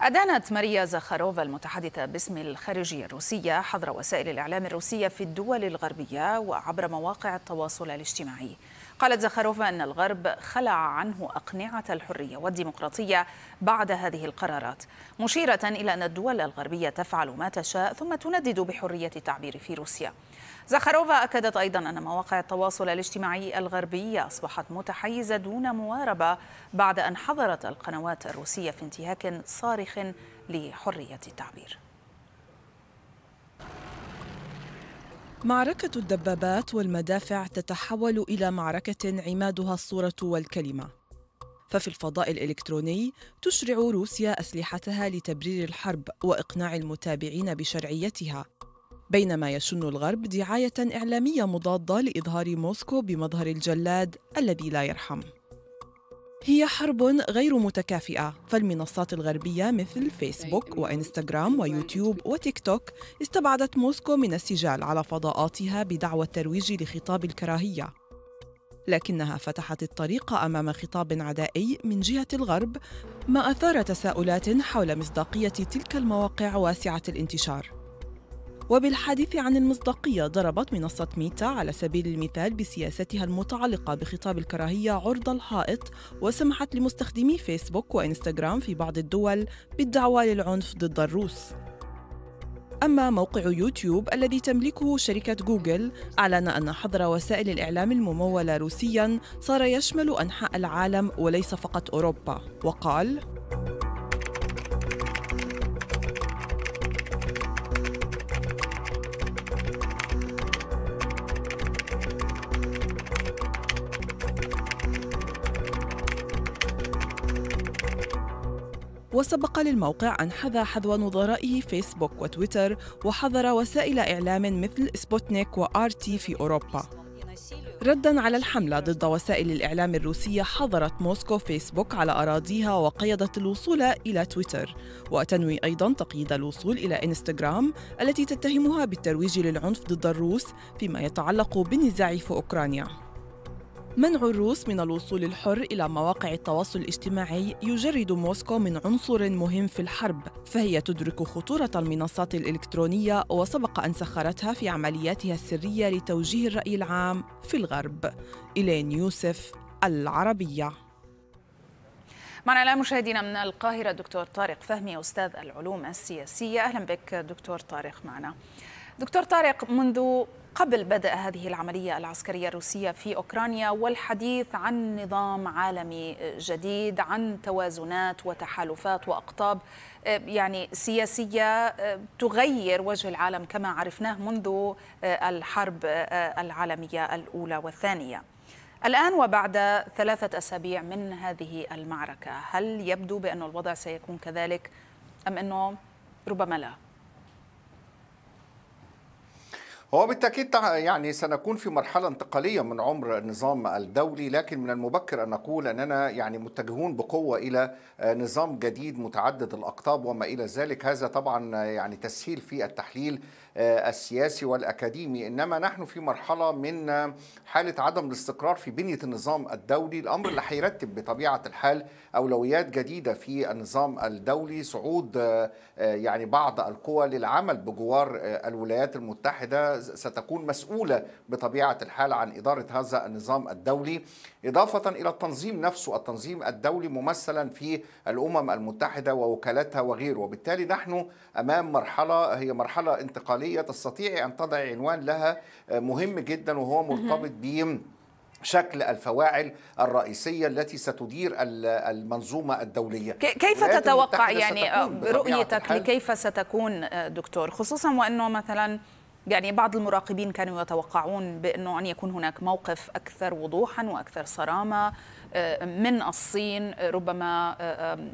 أدانت ماريا زخاروفا المتحدثة باسم الخارجية الروسية حظر وسائل الإعلام الروسية في الدول الغربية وعبر مواقع التواصل الاجتماعي قالت زخاروفا أن الغرب خلع عنه أقنعة الحرية والديمقراطية بعد هذه القرارات مشيرة إلى أن الدول الغربية تفعل ما تشاء ثم تندد بحرية التعبير في روسيا زخاروفا أكدت أيضا أن مواقع التواصل الاجتماعي الغربية أصبحت متحيزة دون مواربة بعد أن حظرت القنوات الروسية في انتهاك صارخ لحرية التعبير معركة الدبابات والمدافع تتحول إلى معركة عمادها الصورة والكلمة. ففي الفضاء الإلكتروني تشرع روسيا أسلحتها لتبرير الحرب وإقناع المتابعين بشرعيتها، بينما يشن الغرب دعاية إعلامية مضادة لإظهار موسكو بمظهر الجلاد الذي لا يرحم. هي حرب غير متكافئة، فالمنصات الغربية مثل فيسبوك وإنستغرام ويوتيوب وتيك توك استبعدت موسكو من السجال على فضاءاتها بدعوى الترويج لخطاب الكراهية. لكنها فتحت الطريق أمام خطاب عدائي من جهة الغرب، ما أثار تساؤلات حول مصداقية تلك المواقع واسعة الانتشار. وبالحديث عن المصداقية ضربت منصة ميتا على سبيل المثال بسياستها المتعلقة بخطاب الكراهية عرض الحائط وسمحت لمستخدمي فيسبوك وإنستغرام في بعض الدول بالدعوة للعنف ضد الروس أما موقع يوتيوب الذي تملكه شركة جوجل أعلن أن حظر وسائل الإعلام الممولة روسيا صار يشمل أنحاء العالم وليس فقط أوروبا وقال وسبق للموقع أن حذى حذو نظرائه فيسبوك وتويتر وحظر وسائل إعلام مثل سبوتنيك وآرتي في أوروبا ردا على الحملة ضد وسائل الإعلام الروسية حظرت موسكو فيسبوك على أراضيها وقيدت الوصول إلى تويتر وتنوي أيضا تقييد الوصول إلى إنستغرام التي تتهمها بالترويج للعنف ضد الروس فيما يتعلق بالنزاع في أوكرانيا منع الروس من الوصول الحر إلى مواقع التواصل الاجتماعي يجرد موسكو من عنصر مهم في الحرب فهي تدرك خطورة المنصات الإلكترونية وسبق أن سخرتها في عملياتها السرية لتوجيه الرأي العام في الغرب إلين يوسف العربية معنا الآن مشاهدينا من القاهرة دكتور طارق فهمي أستاذ العلوم السياسية أهلا بك دكتور طارق معنا دكتور طارق منذ قبل بدء هذه العملية العسكرية الروسية في أوكرانيا والحديث عن نظام عالمي جديد عن توازنات وتحالفات وأقطاب آه، يعني سياسية آه، تغير وجه العالم كما عرفناه منذ آه، الحرب العالمية الأولى والثانية الآن وبعد ثلاثة أسابيع من هذه المعركة هل يبدو بأن الوضع سيكون كذلك أم أنه ربما لا؟ هو بالتأكيد يعني سنكون في مرحلة انتقالية من عمر النظام الدولي لكن من المبكر أن نقول أننا يعني متجهون بقوة إلى آه، نظام جديد متعدد الأقطاب وما إلى ذلك هذا طبعا يعني تسهيل في التحليل آه، السياسي والاكاديمي انما نحن في مرحله من حاله عدم الاستقرار في بنيه النظام الدولي الامر اللي هيرتب بطبيعه الحال اولويات جديده في النظام الدولي صعود آه، آه، يعني بعض القوى للعمل بجوار الولايات المتحده ستكون مسؤوله بطبيعه الحال عن اداره هذا النظام الدولي اضافه الى التنظيم نفسه التنظيم الدولي ممثلا في الامم المتحده ووكالاتها وغيره وبالتالي نحن امام مرحله هي مرحله انتقاليه الوطنية تستطيع أن تضع عنوان لها آه، مهم جدا وهو مرتبط ب شكل الفواعل الرئيسية التي ستدير المنظومة الدولية كيف تتوقع يعني آه، رؤيتك لكيف ستكون آه، دكتور خصوصا وأنه مثلا يعني بعض المراقبين كانوا يتوقعون بأنه أن يكون هناك موقف أكثر وضوحا وأكثر صرامة من الصين ربما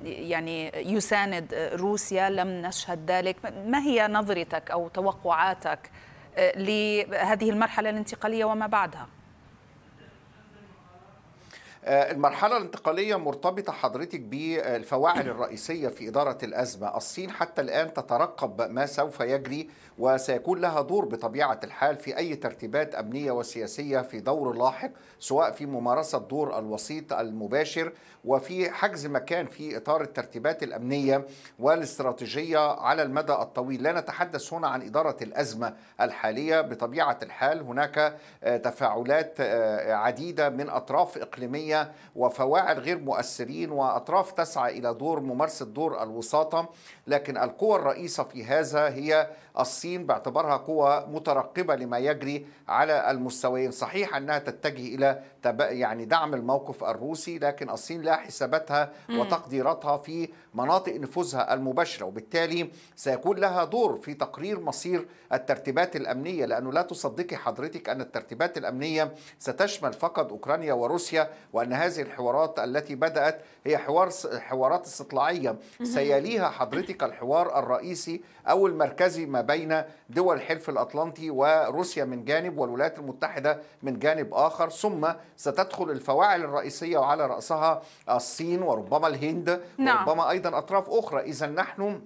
يعني يساند روسيا لم نشهد ذلك ما هي نظرتك أو توقعاتك آه، لهذه المرحلة الانتقالية وما بعدها؟ آه، المرحلة الانتقالية مرتبطة حضرتك بالفواعل الرئيسية في إدارة الأزمة الصين حتى الآن تترقب ما سوف يجري وسيكون لها دور بطبيعة الحال في أي ترتيبات أمنية وسياسية في دور لاحق سواء في ممارسة دور الوسيط المباشر وفي حجز مكان في إطار الترتيبات الأمنية والاستراتيجية على المدى الطويل لا نتحدث هنا عن إدارة الأزمة الحالية بطبيعة الحال هناك آه، تفاعلات آه، عديدة من أطراف إقليمية وفواعل غير مؤثرين وأطراف تسعى إلى دور ممارسة دور الوساطة لكن القوى الرئيسة في هذا هي الص الصين باعتبارها قوة مترقبة لما يجري على المستويين صحيح أنها تتجه إلى يعني دعم الموقف الروسي لكن الصين لها حساباتها وتقديراتها في مناطق نفوذها المباشرة وبالتالي سيكون لها دور في تقرير مصير الترتيبات الأمنية لأنه لا تصدقي حضرتك أن الترتيبات الأمنية ستشمل فقط أوكرانيا وروسيا وأن هذه الحوارات التي بدأت هي حوار حوارات استطلاعية سيليها حضرتك الحوار الرئيسي أو المركزي ما بين دول الحلف الأطلنطي وروسيا من جانب والولايات المتحدة من جانب آخر ثم ستدخل الفواعل الرئيسية وعلى رأسها الصين وربما الهند نعم. وربما أيضا ايضا اطراف اخرى اذا نحن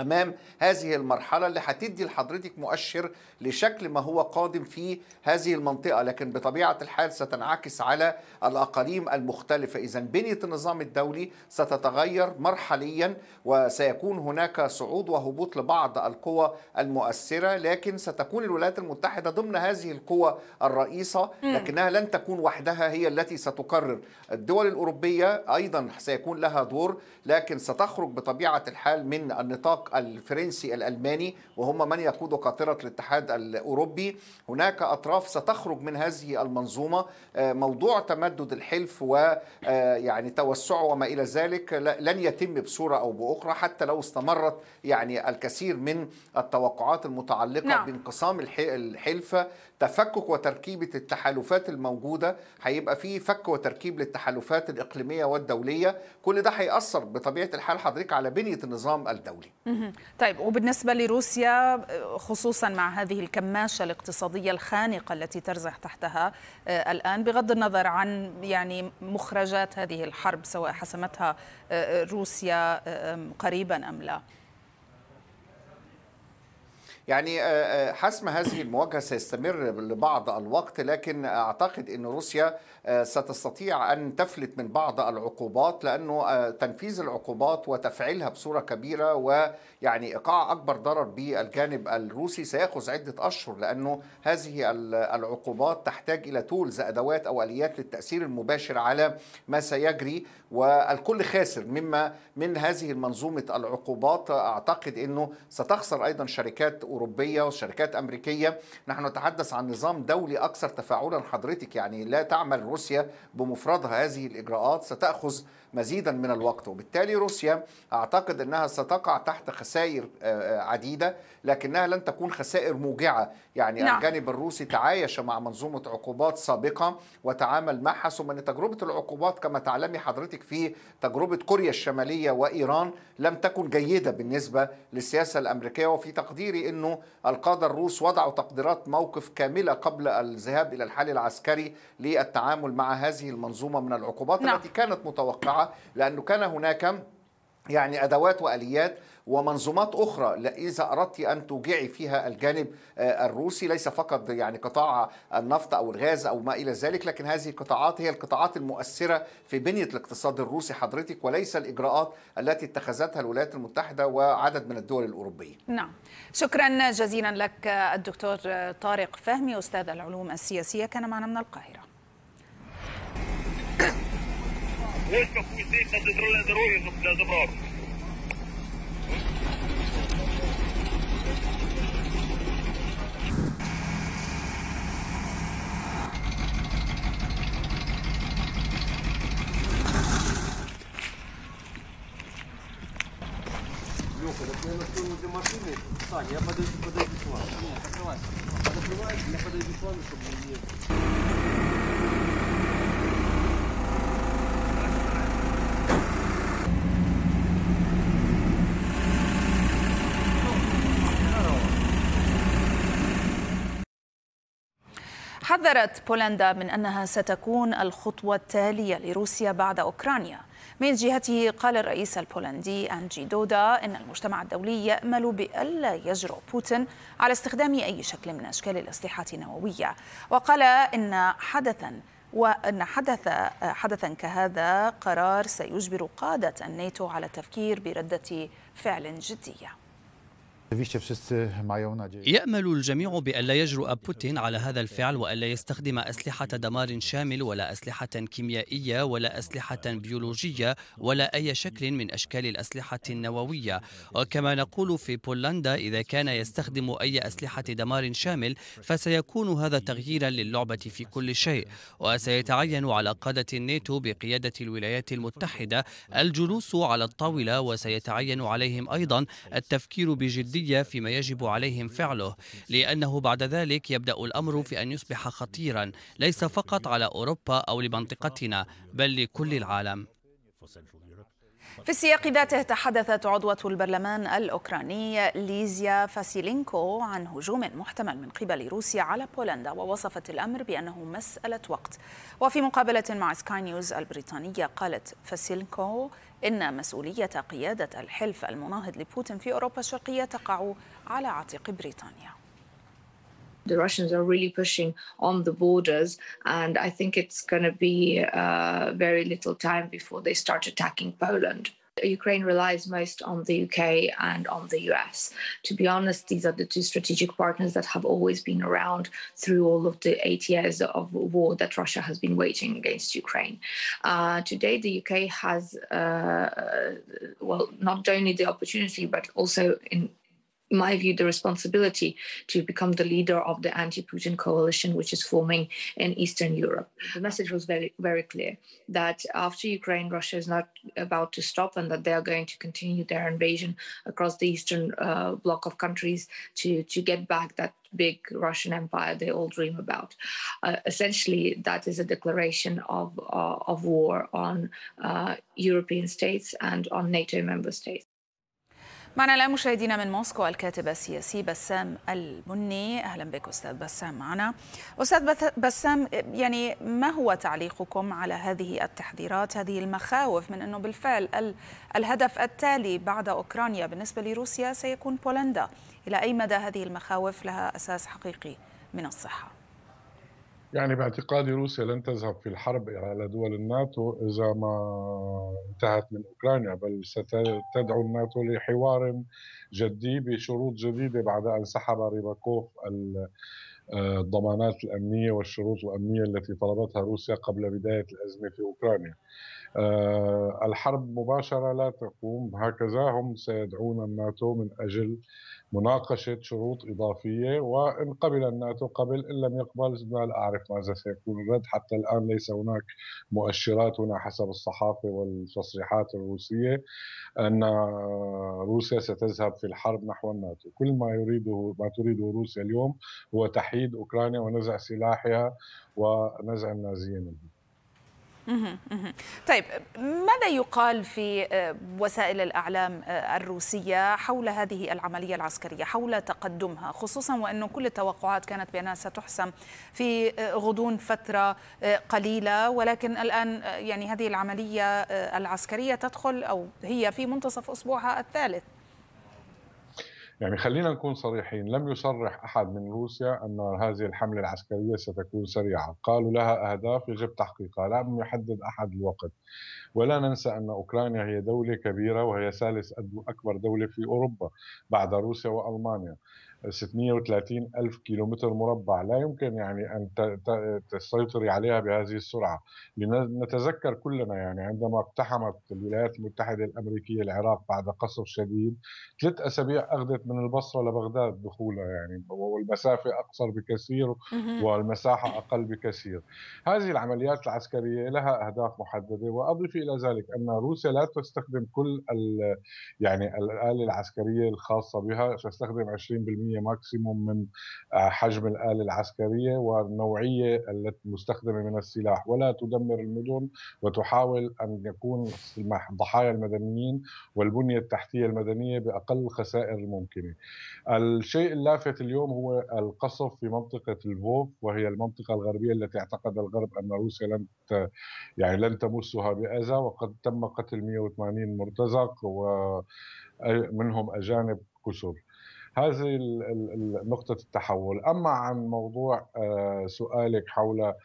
امام هذه المرحله اللي هتدي لحضرتك مؤشر لشكل ما هو قادم في هذه المنطقه لكن بطبيعه الحال ستنعكس على الاقاليم المختلفه اذا بنيه النظام الدولي ستتغير مرحليا وسيكون هناك صعود وهبوط لبعض القوى المؤثره لكن ستكون الولايات المتحده ضمن هذه القوى الرئيسه لكنها لن تكون وحدها هي التي ستقرر الدول الاوروبيه ايضا سيكون لها دور لكن ستخرج بطبيعه الحال من النطاق الاتفاق الفرنسي الألماني وهم من يقود قاطرة الاتحاد الأوروبي هناك أطراف ستخرج من هذه المنظومة آه، موضوع تمدد الحلف ويعني آه، توسعه وما إلى ذلك لن يتم بصورة أو بأخرى حتى لو استمرت يعني الكثير من التوقعات المتعلقة نعم. بانقسام الحلف تفكك وتركيبة التحالفات الموجودة هيبقى في فك وتركيب للتحالفات الإقليمية والدولية كل ده هيأثر بطبيعة الحال حضرتك على بنية النظام الدولي طيب وبالنسبة لروسيا خصوصا مع هذه الكماشة الاقتصادية الخانقة التي ترزح تحتها آه، الآن بغض النظر عن يعني مخرجات هذه الحرب سواء حسمتها آه، آه، روسيا قريبا أم لا يعني آه، آه، حسم هذه المواجهة سيستمر لبعض الوقت لكن أعتقد أن روسيا آه، ستستطيع أن تفلت من بعض العقوبات لأنه تنفيذ العقوبات وتفعيلها بصورة كبيرة ويعني إيقاع أكبر ضرر بالجانب الروسي سيأخذ عدة أشهر لأنه هذه العقوبات تحتاج إلى تولز أدوات أو آليات للتأثير المباشر على ما سيجري والكل خاسر مما من هذه المنظومة العقوبات أعتقد أنه ستخسر أيضا شركات أوروبية وشركات أمريكية نحن نتحدث عن نظام دولي أكثر تفاعلا حضرتك يعني لا تعمل روسيا بمفردها هذه الإجراءات ستأخذ مزيدا من الوقت وبالتالي روسيا أعتقد أنها ستقع تحت خسائر آه، آه، عديدة لكنها لن تكون خسائر موجعة يعني نعم. الجانب الروسي تعايش مع منظومة عقوبات سابقة وتعامل معها ثم أن تجربة العقوبات كما تعلمي حضرتك في تجربة كوريا الشمالية وإيران لم تكن جيدة بالنسبة للسياسة الأمريكية وفي تقديري أنه القادة الروس وضعوا تقديرات موقف كاملة قبل الذهاب إلى الحل العسكري للتعامل مع هذه المنظومة من العقوبات نعم. التي كانت متوقعة لأنه كان هناك يعني أدوات وآليات ومنظومات أخرى إذا أردت أن توجعي فيها الجانب آه، الروسي ليس فقط يعني قطاع النفط أو الغاز أو ما إلى ذلك لكن هذه القطاعات هي القطاعات المؤثرة في بنية الاقتصاد الروسي حضرتك وليس الإجراءات التي اتخذتها الولايات المتحدة وعدد من الدول الأوروبية نعم شكرا جزيلا لك آه، الدكتور آه، طارق فهمي أستاذ العلوم السياسية كان معنا من القاهرة Легко пустить на центральное здоровье для добра. حذرت بولندا من أنها ستكون الخطوة التالية لروسيا بعد أوكرانيا من جهته قال الرئيس البولندي أنجي دودا إن المجتمع الدولي يأمل بألا يجرؤ بوتين على استخدام أي شكل من أشكال الأسلحة النووية وقال إن حدثا وأن حدث حدثا كهذا قرار سيجبر قادة الناتو على التفكير بردة فعل جدية يأمل الجميع بألا يجرؤ بوتين على هذا الفعل وألا يستخدم أسلحة دمار شامل ولا أسلحة كيميائية ولا أسلحة بيولوجية ولا أي شكل من أشكال الأسلحة النووية وكما نقول في بولندا إذا كان يستخدم أي أسلحة دمار شامل فسيكون هذا تغييرا للعبة في كل شيء وسيتعين على قادة الناتو بقيادة الولايات المتحدة الجلوس على الطاولة وسيتعين عليهم أيضا التفكير بجدية جدية فيما يجب عليهم فعله لأنه بعد ذلك يبدأ الأمر في أن يصبح خطيرا ليس فقط على أوروبا أو لمنطقتنا بل لكل العالم في السياق ذاته تحدثت عضوة البرلمان الأوكراني ليزيا فاسيلينكو عن هجوم محتمل من قبل روسيا على بولندا ووصفت الأمر بأنه مسألة وقت وفي مقابلة مع سكاي نيوز البريطانية قالت فاسيلينكو إن مسؤولية قيادة الحلف المناهض لبوتين في أوروبا الشرقية تقع على عاتق بريطانيا the Russians are really pushing on the borders. And I think it's going to be uh, very little time before they start attacking Poland. Ukraine relies most on the UK and on the US. To be honest, these are the two strategic partners that have always been around through all of the eight years of war that Russia has been waging against Ukraine. Uh, today, the UK has, uh, well, not only the opportunity, but also in my view, the responsibility to become the leader of the anti Putin coalition, which is forming in Eastern Europe. The message was very, very clear that after Ukraine, Russia is not about to stop and that they are going to continue their invasion across the Eastern uh, bloc of countries to, to get back that big Russian empire they all dream about. Uh, essentially, that is a declaration of, uh, of war on uh, European states and on NATO member states. معنا الآن مشاهدينا من موسكو الكاتب السياسي بسام البني أهلا بك أستاذ بسام معنا أستاذ بسام يعني ما هو تعليقكم على هذه التحذيرات هذه المخاوف من أنه بالفعل الهدف التالي بعد أوكرانيا بالنسبة لروسيا سيكون بولندا إلى أي مدى هذه المخاوف لها أساس حقيقي من الصحة يعني باعتقادي روسيا لن تذهب في الحرب على دول الناتو اذا ما انتهت من اوكرانيا بل ستدعو الناتو لحوار جدي بشروط جديده بعد ان سحب ريباكوف آه، الضمانات الامنيه والشروط الامنيه التي طلبتها روسيا قبل بدايه الازمه في اوكرانيا. آه، الحرب مباشره لا تقوم هكذا هم سيدعون الناتو من اجل مناقشة شروط إضافية وإن قبل الناتو قبل إن لم يقبل لا أعرف ماذا سيكون الرد حتى الآن ليس هناك مؤشرات هنا حسب الصحافة والتصريحات الروسية أن روسيا ستذهب في الحرب نحو الناتو كل ما يريده ما تريده روسيا اليوم هو تحييد أوكرانيا ونزع سلاحها ونزع النازيين منها طيب ماذا يقال في آه، وسائل الأعلام آه، الروسية حول هذه العملية العسكرية حول تقدمها خصوصا وأن كل التوقعات كانت بأنها ستحسم في آه، غضون فترة قليلة ولكن الآن يعني هذه العملية العسكرية تدخل أو هي في منتصف أسبوعها الثالث يعني خلينا نكون صريحين لم يصرح أحد من روسيا أن هذه الحملة العسكرية ستكون سريعة قالوا لها أهداف يجب تحقيقها لم يحدد أحد الوقت ولا ننسى أن أوكرانيا هي دولة كبيرة وهي ثالث أكبر دولة في أوروبا بعد روسيا وألمانيا 630 ألف كيلومتر مربع لا يمكن يعني أن تسيطري عليها بهذه السرعة لنتذكر كلنا يعني عندما اقتحمت الولايات المتحدة الأمريكية العراق بعد قصف شديد ثلاث أسابيع أخذت من البصرة لبغداد دخولها يعني والمسافة أقصر بكثير والمساحة أقل بكثير هذه العمليات العسكرية لها أهداف محددة وأضيف إلى ذلك أن روسيا لا تستخدم كل يعني الآلة العسكرية الخاصة بها تستخدم 20% ماكسيموم من آه، حجم الآلة العسكرية والنوعية المستخدمة من السلاح ولا تدمر المدن وتحاول أن يكون ضحايا المدنيين والبنية التحتية المدنية بأقل الخسائر الممكنة الشيء اللافت اليوم هو القصف في منطقة الفوف وهي المنطقة الغربية التي اعتقد الغرب أن روسيا لن يعني لن تمسها بأذى وقد تم قتل 180 مرتزق ومنهم أجانب كسر هذه نقطة التحول أما عن موضوع آه، سؤالك حول آه،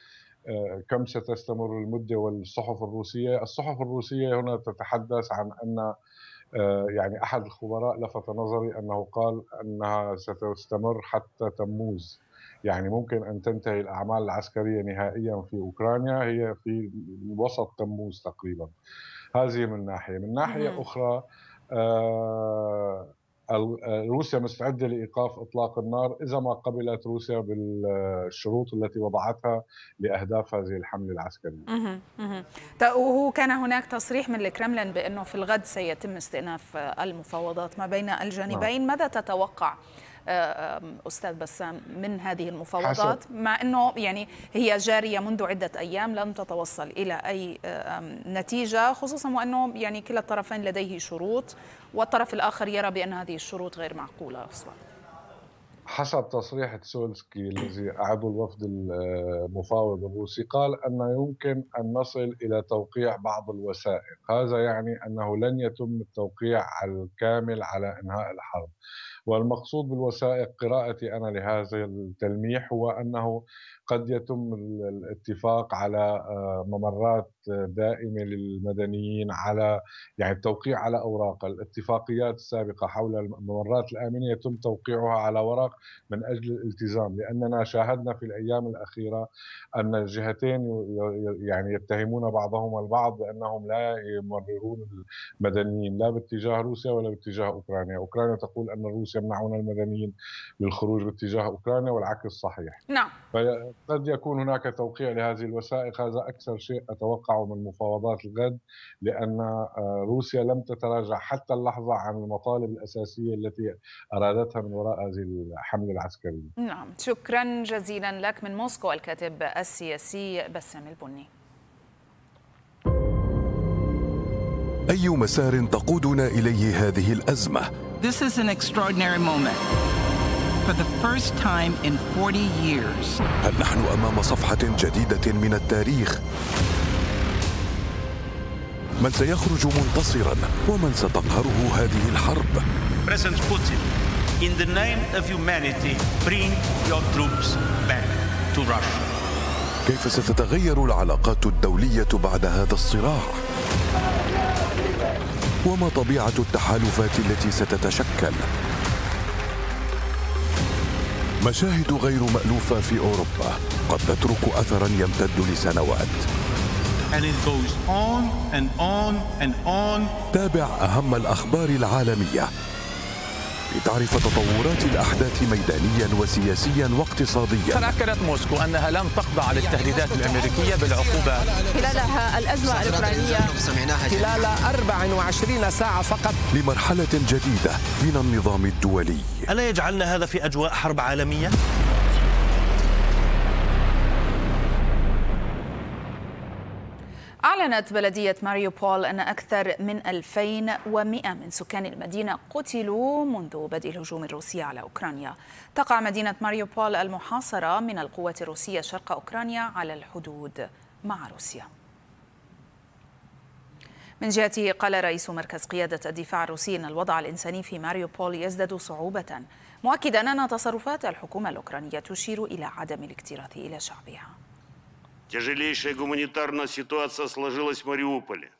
كم ستستمر المدة والصحف الروسية الصحف الروسية هنا تتحدث عن أن آه، يعني أحد الخبراء لفت نظري أنه قال أنها ستستمر حتى تموز يعني ممكن أن تنتهي الأعمال العسكرية نهائيا في أوكرانيا هي في وسط تموز تقريبا هذه من ناحية من ناحية نعم. أخرى آه آه، روسيا مستعده لايقاف اطلاق النار اذا ما قبلت روسيا بالشروط التي وضعتها لاهداف هذه الحمله العسكريه. وهو كان هناك تصريح من الكرملين بانه في الغد سيتم استئناف المفاوضات ما بين نعم. الجانبين، ماذا تتوقع آه، استاذ بسام من هذه المفاوضات مع انه يعني هي جاريه منذ عده ايام لم تتوصل الى اي نتيجه خصوصا وانه يعني كلا الطرفين لديه شروط والطرف الاخر يرى بان هذه الشروط غير معقوله اصلا. حسب تصريح تسولسكي الذي أعده الوفد المفاوض الروسي قال أن يمكن أن نصل إلى توقيع بعض الوثائق هذا يعني أنه لن يتم التوقيع الكامل على إنهاء الحرب والمقصود بالوثائق قراءتي أنا لهذا التلميح هو أنه قد يتم الاتفاق على آه، ممرات آه، دائمه للمدنيين على يعني التوقيع على اوراق الاتفاقيات السابقه حول الممرات الامنه يتم توقيعها على ورق من اجل الالتزام لاننا شاهدنا في الايام الاخيره ان الجهتين يعني يتهمون بعضهما البعض بانهم لا يمررون المدنيين لا باتجاه روسيا ولا باتجاه اوكرانيا، اوكرانيا تقول ان روسيا يمنعون المدنيين للخروج باتجاه اوكرانيا والعكس صحيح. نعم. قد يكون هناك توقيع لهذه الوثائق هذا أكثر شيء أتوقعه من مفاوضات الغد لأن آه، روسيا لم تتراجع حتى اللحظة عن المطالب الأساسية التي أرادتها من وراء هذه الحملة العسكرية نعم شكرا جزيلا لك من موسكو الكاتب السياسي بسام البني أي مسار تقودنا إليه هذه الأزمة؟ This is an extraordinary moment. for the first time in 40 years. هل نحن أمام صفحة جديدة من التاريخ؟ من سيخرج منتصرا ومن ستقهره هذه الحرب؟ President Putin, in the name of humanity, bring your troops back to Russia. كيف ستتغير العلاقات الدولية بعد هذا الصراع؟ وما طبيعة التحالفات التي ستتشكل؟ مشاهد غير مألوفة في أوروبا قد تترك أثرا يمتد لسنوات And it goes on and on and on. تابع أهم الأخبار العالمية لتعرف تطورات الأحداث ميدانيا وسياسيا واقتصاديا أكدت موسكو أنها لن تخضع للتهديدات الأمريكية بالعقوبة خلالها الأزمة الأوكرانية خلال 24 ساعة فقط لمرحلة جديدة من النظام الدولي ألا يجعلنا هذا في أجواء حرب عالمية؟ أعلنت بلدية ماريوبول أن أكثر من 2100 من سكان المدينة قتلوا منذ بدء الهجوم الروسي على أوكرانيا تقع مدينة ماريوبول المحاصرة من القوات الروسية شرق أوكرانيا على الحدود مع روسيا من جهته قال رئيس مركز قيادة الدفاع الروسي أن الوضع الإنساني في ماريوبول يزداد صعوبة مؤكدا أن تصرفات الحكومة الأوكرانية تشير إلى عدم الاكتراث إلى شعبها Тяжелейшая гуманитарная ситуация сложилась в Мариуполе.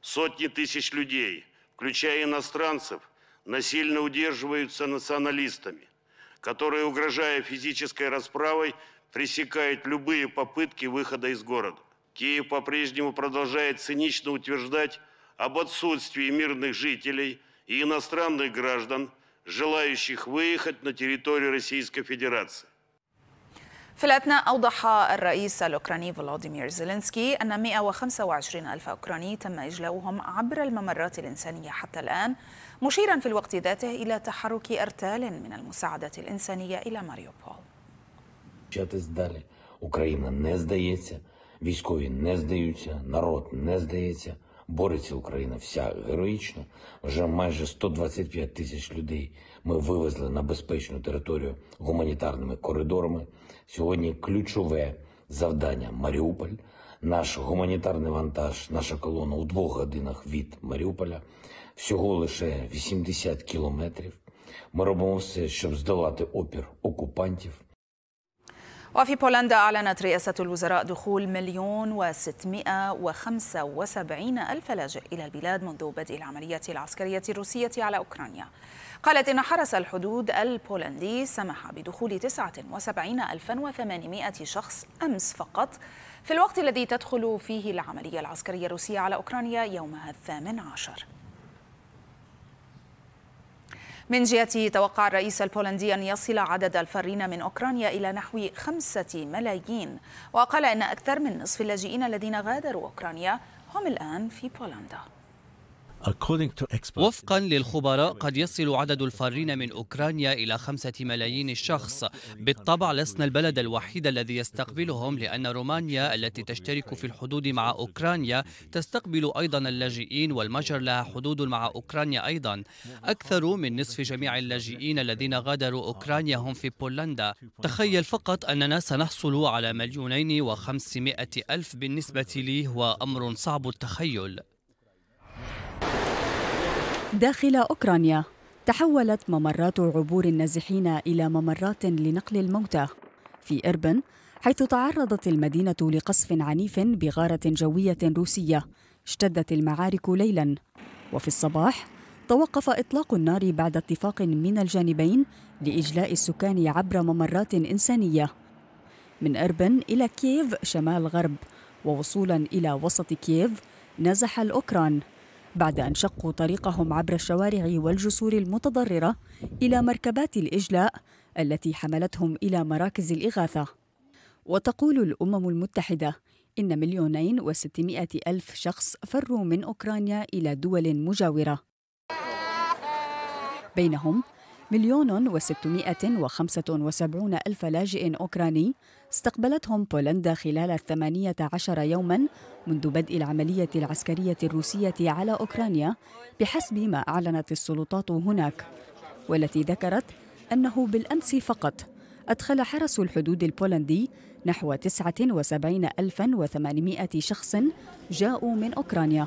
Сотни тысяч людей, включая иностранцев, насильно удерживаются националистами, которые, угрожая физической расправой, пресекают любые попытки выхода из города. Киев по-прежнему продолжает цинично утверждать об отсутствии мирных жителей и иностранных граждан, желающих выехать на территорию Российской Федерации. في الأثناء أوضح الرئيس الأوكراني فولوديمير زيلينسكي أن 125 ألف أوكراني تم إجلاؤهم عبر الممرات الإنسانية حتى الآن مشيرا في الوقت ذاته إلى تحرك أرتال من المساعدة الإنسانية إلى ماريوبول Україна не військові не здаються, народ не здається. Бореться Україна вся героїчно. Вже майже 125 тисяч людей ми вивезли на безпечну територію гуманітарними коридорами. Сьогодні ключове завдання Маріуполь. Наш гуманітарний вантаж, наша колона у двох годинах від Маріуполя, всього лише 80 кілометрів. Ми робимо все, щоб здолати опір окупантів. وفي بولندا أعلنت رئاسة الوزراء دخول مليون وستمائة وخمسة وسبعين ألف لاجئ إلى البلاد منذ بدء العملية العسكرية الروسية على أوكرانيا قالت إن حرس الحدود البولندي سمح بدخول 79800 شخص أمس فقط في الوقت الذي تدخل فيه العملية العسكرية الروسية على أوكرانيا يومها الثامن عشر من جهته توقع الرئيس البولندي أن يصل عدد الفارين من أوكرانيا إلى نحو خمسة ملايين وقال إن أكثر من نصف اللاجئين الذين غادروا أوكرانيا هم الآن في بولندا وفقا للخبراء قد يصل عدد الفارين من أوكرانيا إلى خمسة ملايين شخص بالطبع لسنا البلد الوحيد الذي يستقبلهم لأن رومانيا التي تشترك في الحدود مع أوكرانيا تستقبل أيضا اللاجئين والمجر لها حدود مع أوكرانيا أيضا أكثر من نصف جميع اللاجئين الذين غادروا أوكرانيا هم في بولندا تخيل فقط أننا سنحصل على مليونين وخمسمائة ألف بالنسبة لي هو أمر صعب التخيل داخل أوكرانيا تحولت ممرات عبور النازحين إلى ممرات لنقل الموتى في إربن حيث تعرضت المدينة لقصف عنيف بغارة جوية روسية اشتدت المعارك ليلا وفي الصباح توقف إطلاق النار بعد اتفاق من الجانبين لإجلاء السكان عبر ممرات إنسانية من إربن إلى كييف شمال غرب ووصولا إلى وسط كييف نزح الأوكران بعد أن شقوا طريقهم عبر الشوارع والجسور المتضررة إلى مركبات الإجلاء التي حملتهم إلى مراكز الإغاثة وتقول الأمم المتحدة إن مليونين وستمائة ألف شخص فروا من أوكرانيا إلى دول مجاورة بينهم مليون وستمائة وخمسة وسبعون ألف لاجئ أوكراني استقبلتهم بولندا خلال الثمانية عشر يوما منذ بدء العملية العسكرية الروسية على أوكرانيا بحسب ما أعلنت السلطات هناك والتي ذكرت أنه بالأمس فقط أدخل حرس الحدود البولندي نحو 79800 شخص جاءوا من أوكرانيا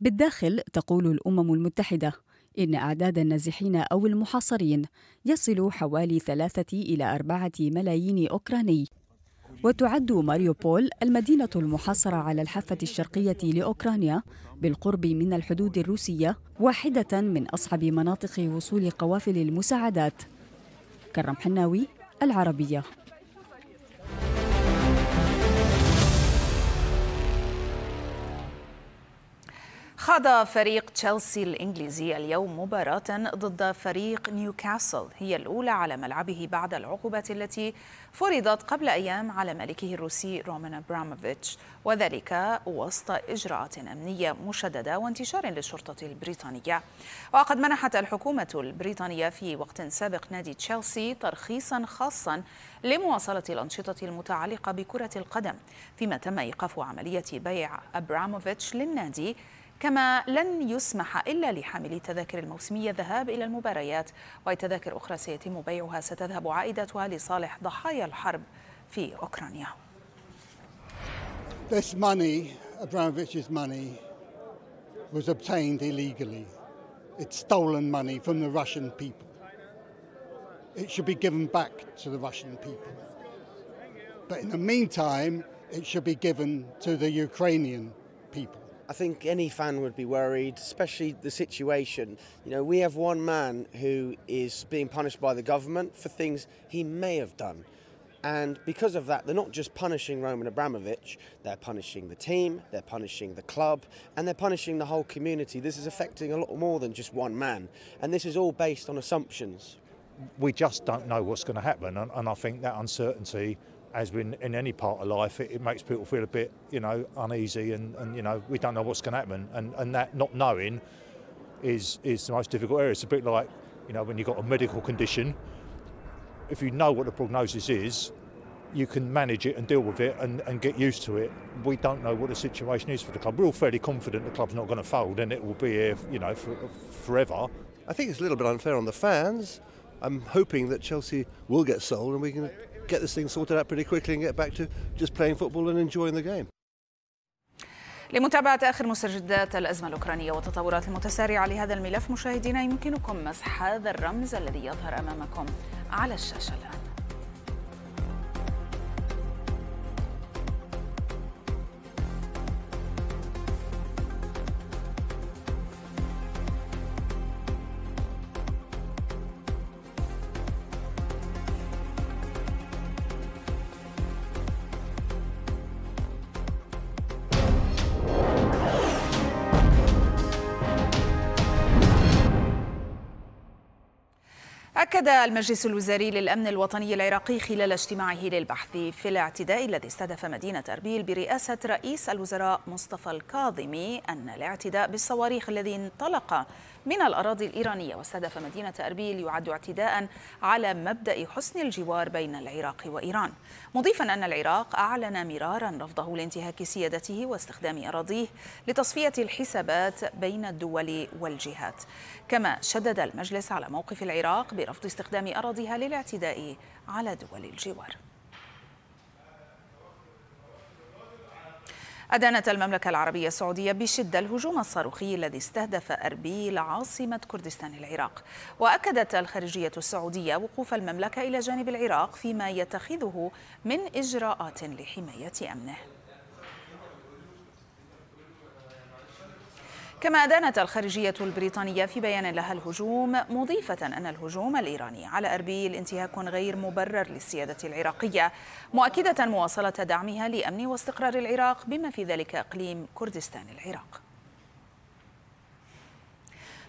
بالداخل تقول الأمم المتحدة إن أعداد النازحين أو المحاصرين يصل حوالي ثلاثة إلى أربعة ملايين أوكراني وتعد ماريوبول المدينة المحاصرة على الحافة الشرقية لأوكرانيا بالقرب من الحدود الروسية واحدة من أصعب مناطق وصول قوافل المساعدات كرم حناوي العربية خاض فريق تشيلسي الإنجليزي اليوم مباراة ضد فريق نيوكاسل هي الأولى على ملعبه بعد العقوبة التي فرضت قبل أيام على مالكه الروسي رومان أبراموفيتش وذلك وسط إجراءات أمنية مشددة وانتشار للشرطة البريطانية وقد منحت الحكومة البريطانية في وقت سابق نادي تشيلسي ترخيصا خاصا لمواصلة الأنشطة المتعلقة بكرة القدم فيما تم إيقاف عملية بيع أبراموفيتش للنادي كما لن يسمح إلا لحاملي التذاكر الموسمية الذهاب إلى المباريات وتذاكر أخرى سيتم بيعها ستذهب عائدتها لصالح ضحايا الحرب في أوكرانيا This money, Abramovich's money, was obtained illegally. It's stolen money from the Russian people. It should be given back to the Russian people. But in the meantime, it should be given to the Ukrainian people. I think any fan would be worried, especially the situation. You know, we have one man who is being punished by the government for things he may have done. And because of that, they're not just punishing Roman Abramovich, they're punishing the team, they're punishing the club, and they're punishing the whole community. This is affecting a lot more than just one man. And this is all based on assumptions. We just don't know what's going to happen. And, and I think that uncertainty as in, in any part of life, it, it, makes people feel a bit, you know, uneasy and, and you know, we don't know what's going to happen. And, and that not knowing is, is the most difficult area. It's a bit like, you know, when you've got a medical condition, if you know what the prognosis is, you can manage it and deal with it and, and get used to it. We don't know what the situation is for the club. We're all fairly confident the club's not going to fold and it will be here, you know, for, forever. I think it's a little bit unfair on the fans. I'm hoping that Chelsea will get sold and we can get this thing sorted out pretty quickly and get back to just playing football and enjoying the game. لمتابعة آخر مستجدات الأزمة الأوكرانية والتطورات المتسارعة لهذا الملف مشاهدينا يمكنكم مسح هذا الرمز الذي يظهر أمامكم على الشاشة الآن أكد المجلس الوزاري للأمن الوطني العراقي خلال اجتماعه للبحث في الاعتداء الذي استهدف مدينة أربيل برئاسة رئيس الوزراء مصطفى الكاظمي أن الاعتداء بالصواريخ الذي انطلق من الأراضي الإيرانية واستهدف مدينة أربيل يعد اعتداء على مبدأ حسن الجوار بين العراق وإيران مضيفا أن العراق أعلن مرارا رفضه لانتهاك سيادته واستخدام أراضيه لتصفية الحسابات بين الدول والجهات كما شدد المجلس على موقف العراق برفض استخدام أراضيها للاعتداء على دول الجوار أدانت المملكة العربية السعودية بشدة الهجوم الصاروخي الذي استهدف أربيل عاصمة كردستان العراق وأكدت الخارجية السعودية وقوف المملكة إلى جانب العراق فيما يتخذه من إجراءات لحماية أمنه كما أدانت الخارجية البريطانية في بيان لها الهجوم مضيفة أن الهجوم الإيراني على أربيل انتهاك غير مبرر للسيادة العراقية مؤكدة مواصلة دعمها لأمن واستقرار العراق بما في ذلك إقليم كردستان العراق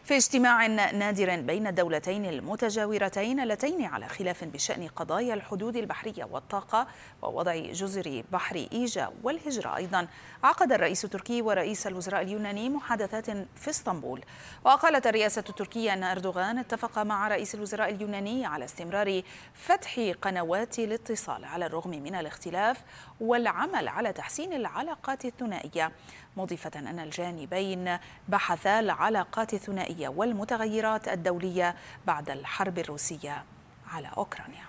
في اجتماع نادر بين الدولتين المتجاورتين اللتين على خلاف بشأن قضايا الحدود البحرية والطاقة ووضع جزر بحر إيجا والهجرة أيضا عقد الرئيس التركي ورئيس الوزراء اليوناني محادثات في اسطنبول وقالت الرئاسة التركية أن أردوغان اتفق مع رئيس الوزراء اليوناني على استمرار فتح قنوات الاتصال على الرغم من الاختلاف والعمل على تحسين العلاقات الثنائية مضيفة أن الجانبين بحثا العلاقات الثنائية والمتغيرات الدولية بعد الحرب الروسية على أوكرانيا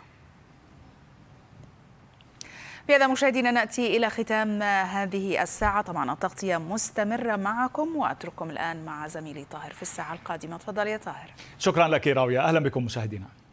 بهذا مشاهدينا ناتي الى ختام هذه الساعه طبعا التغطيه مستمره معكم واترككم الان مع زميلي طاهر في الساعه القادمه تفضل يا طاهر شكرا لك راويه اهلا بكم مشاهدينا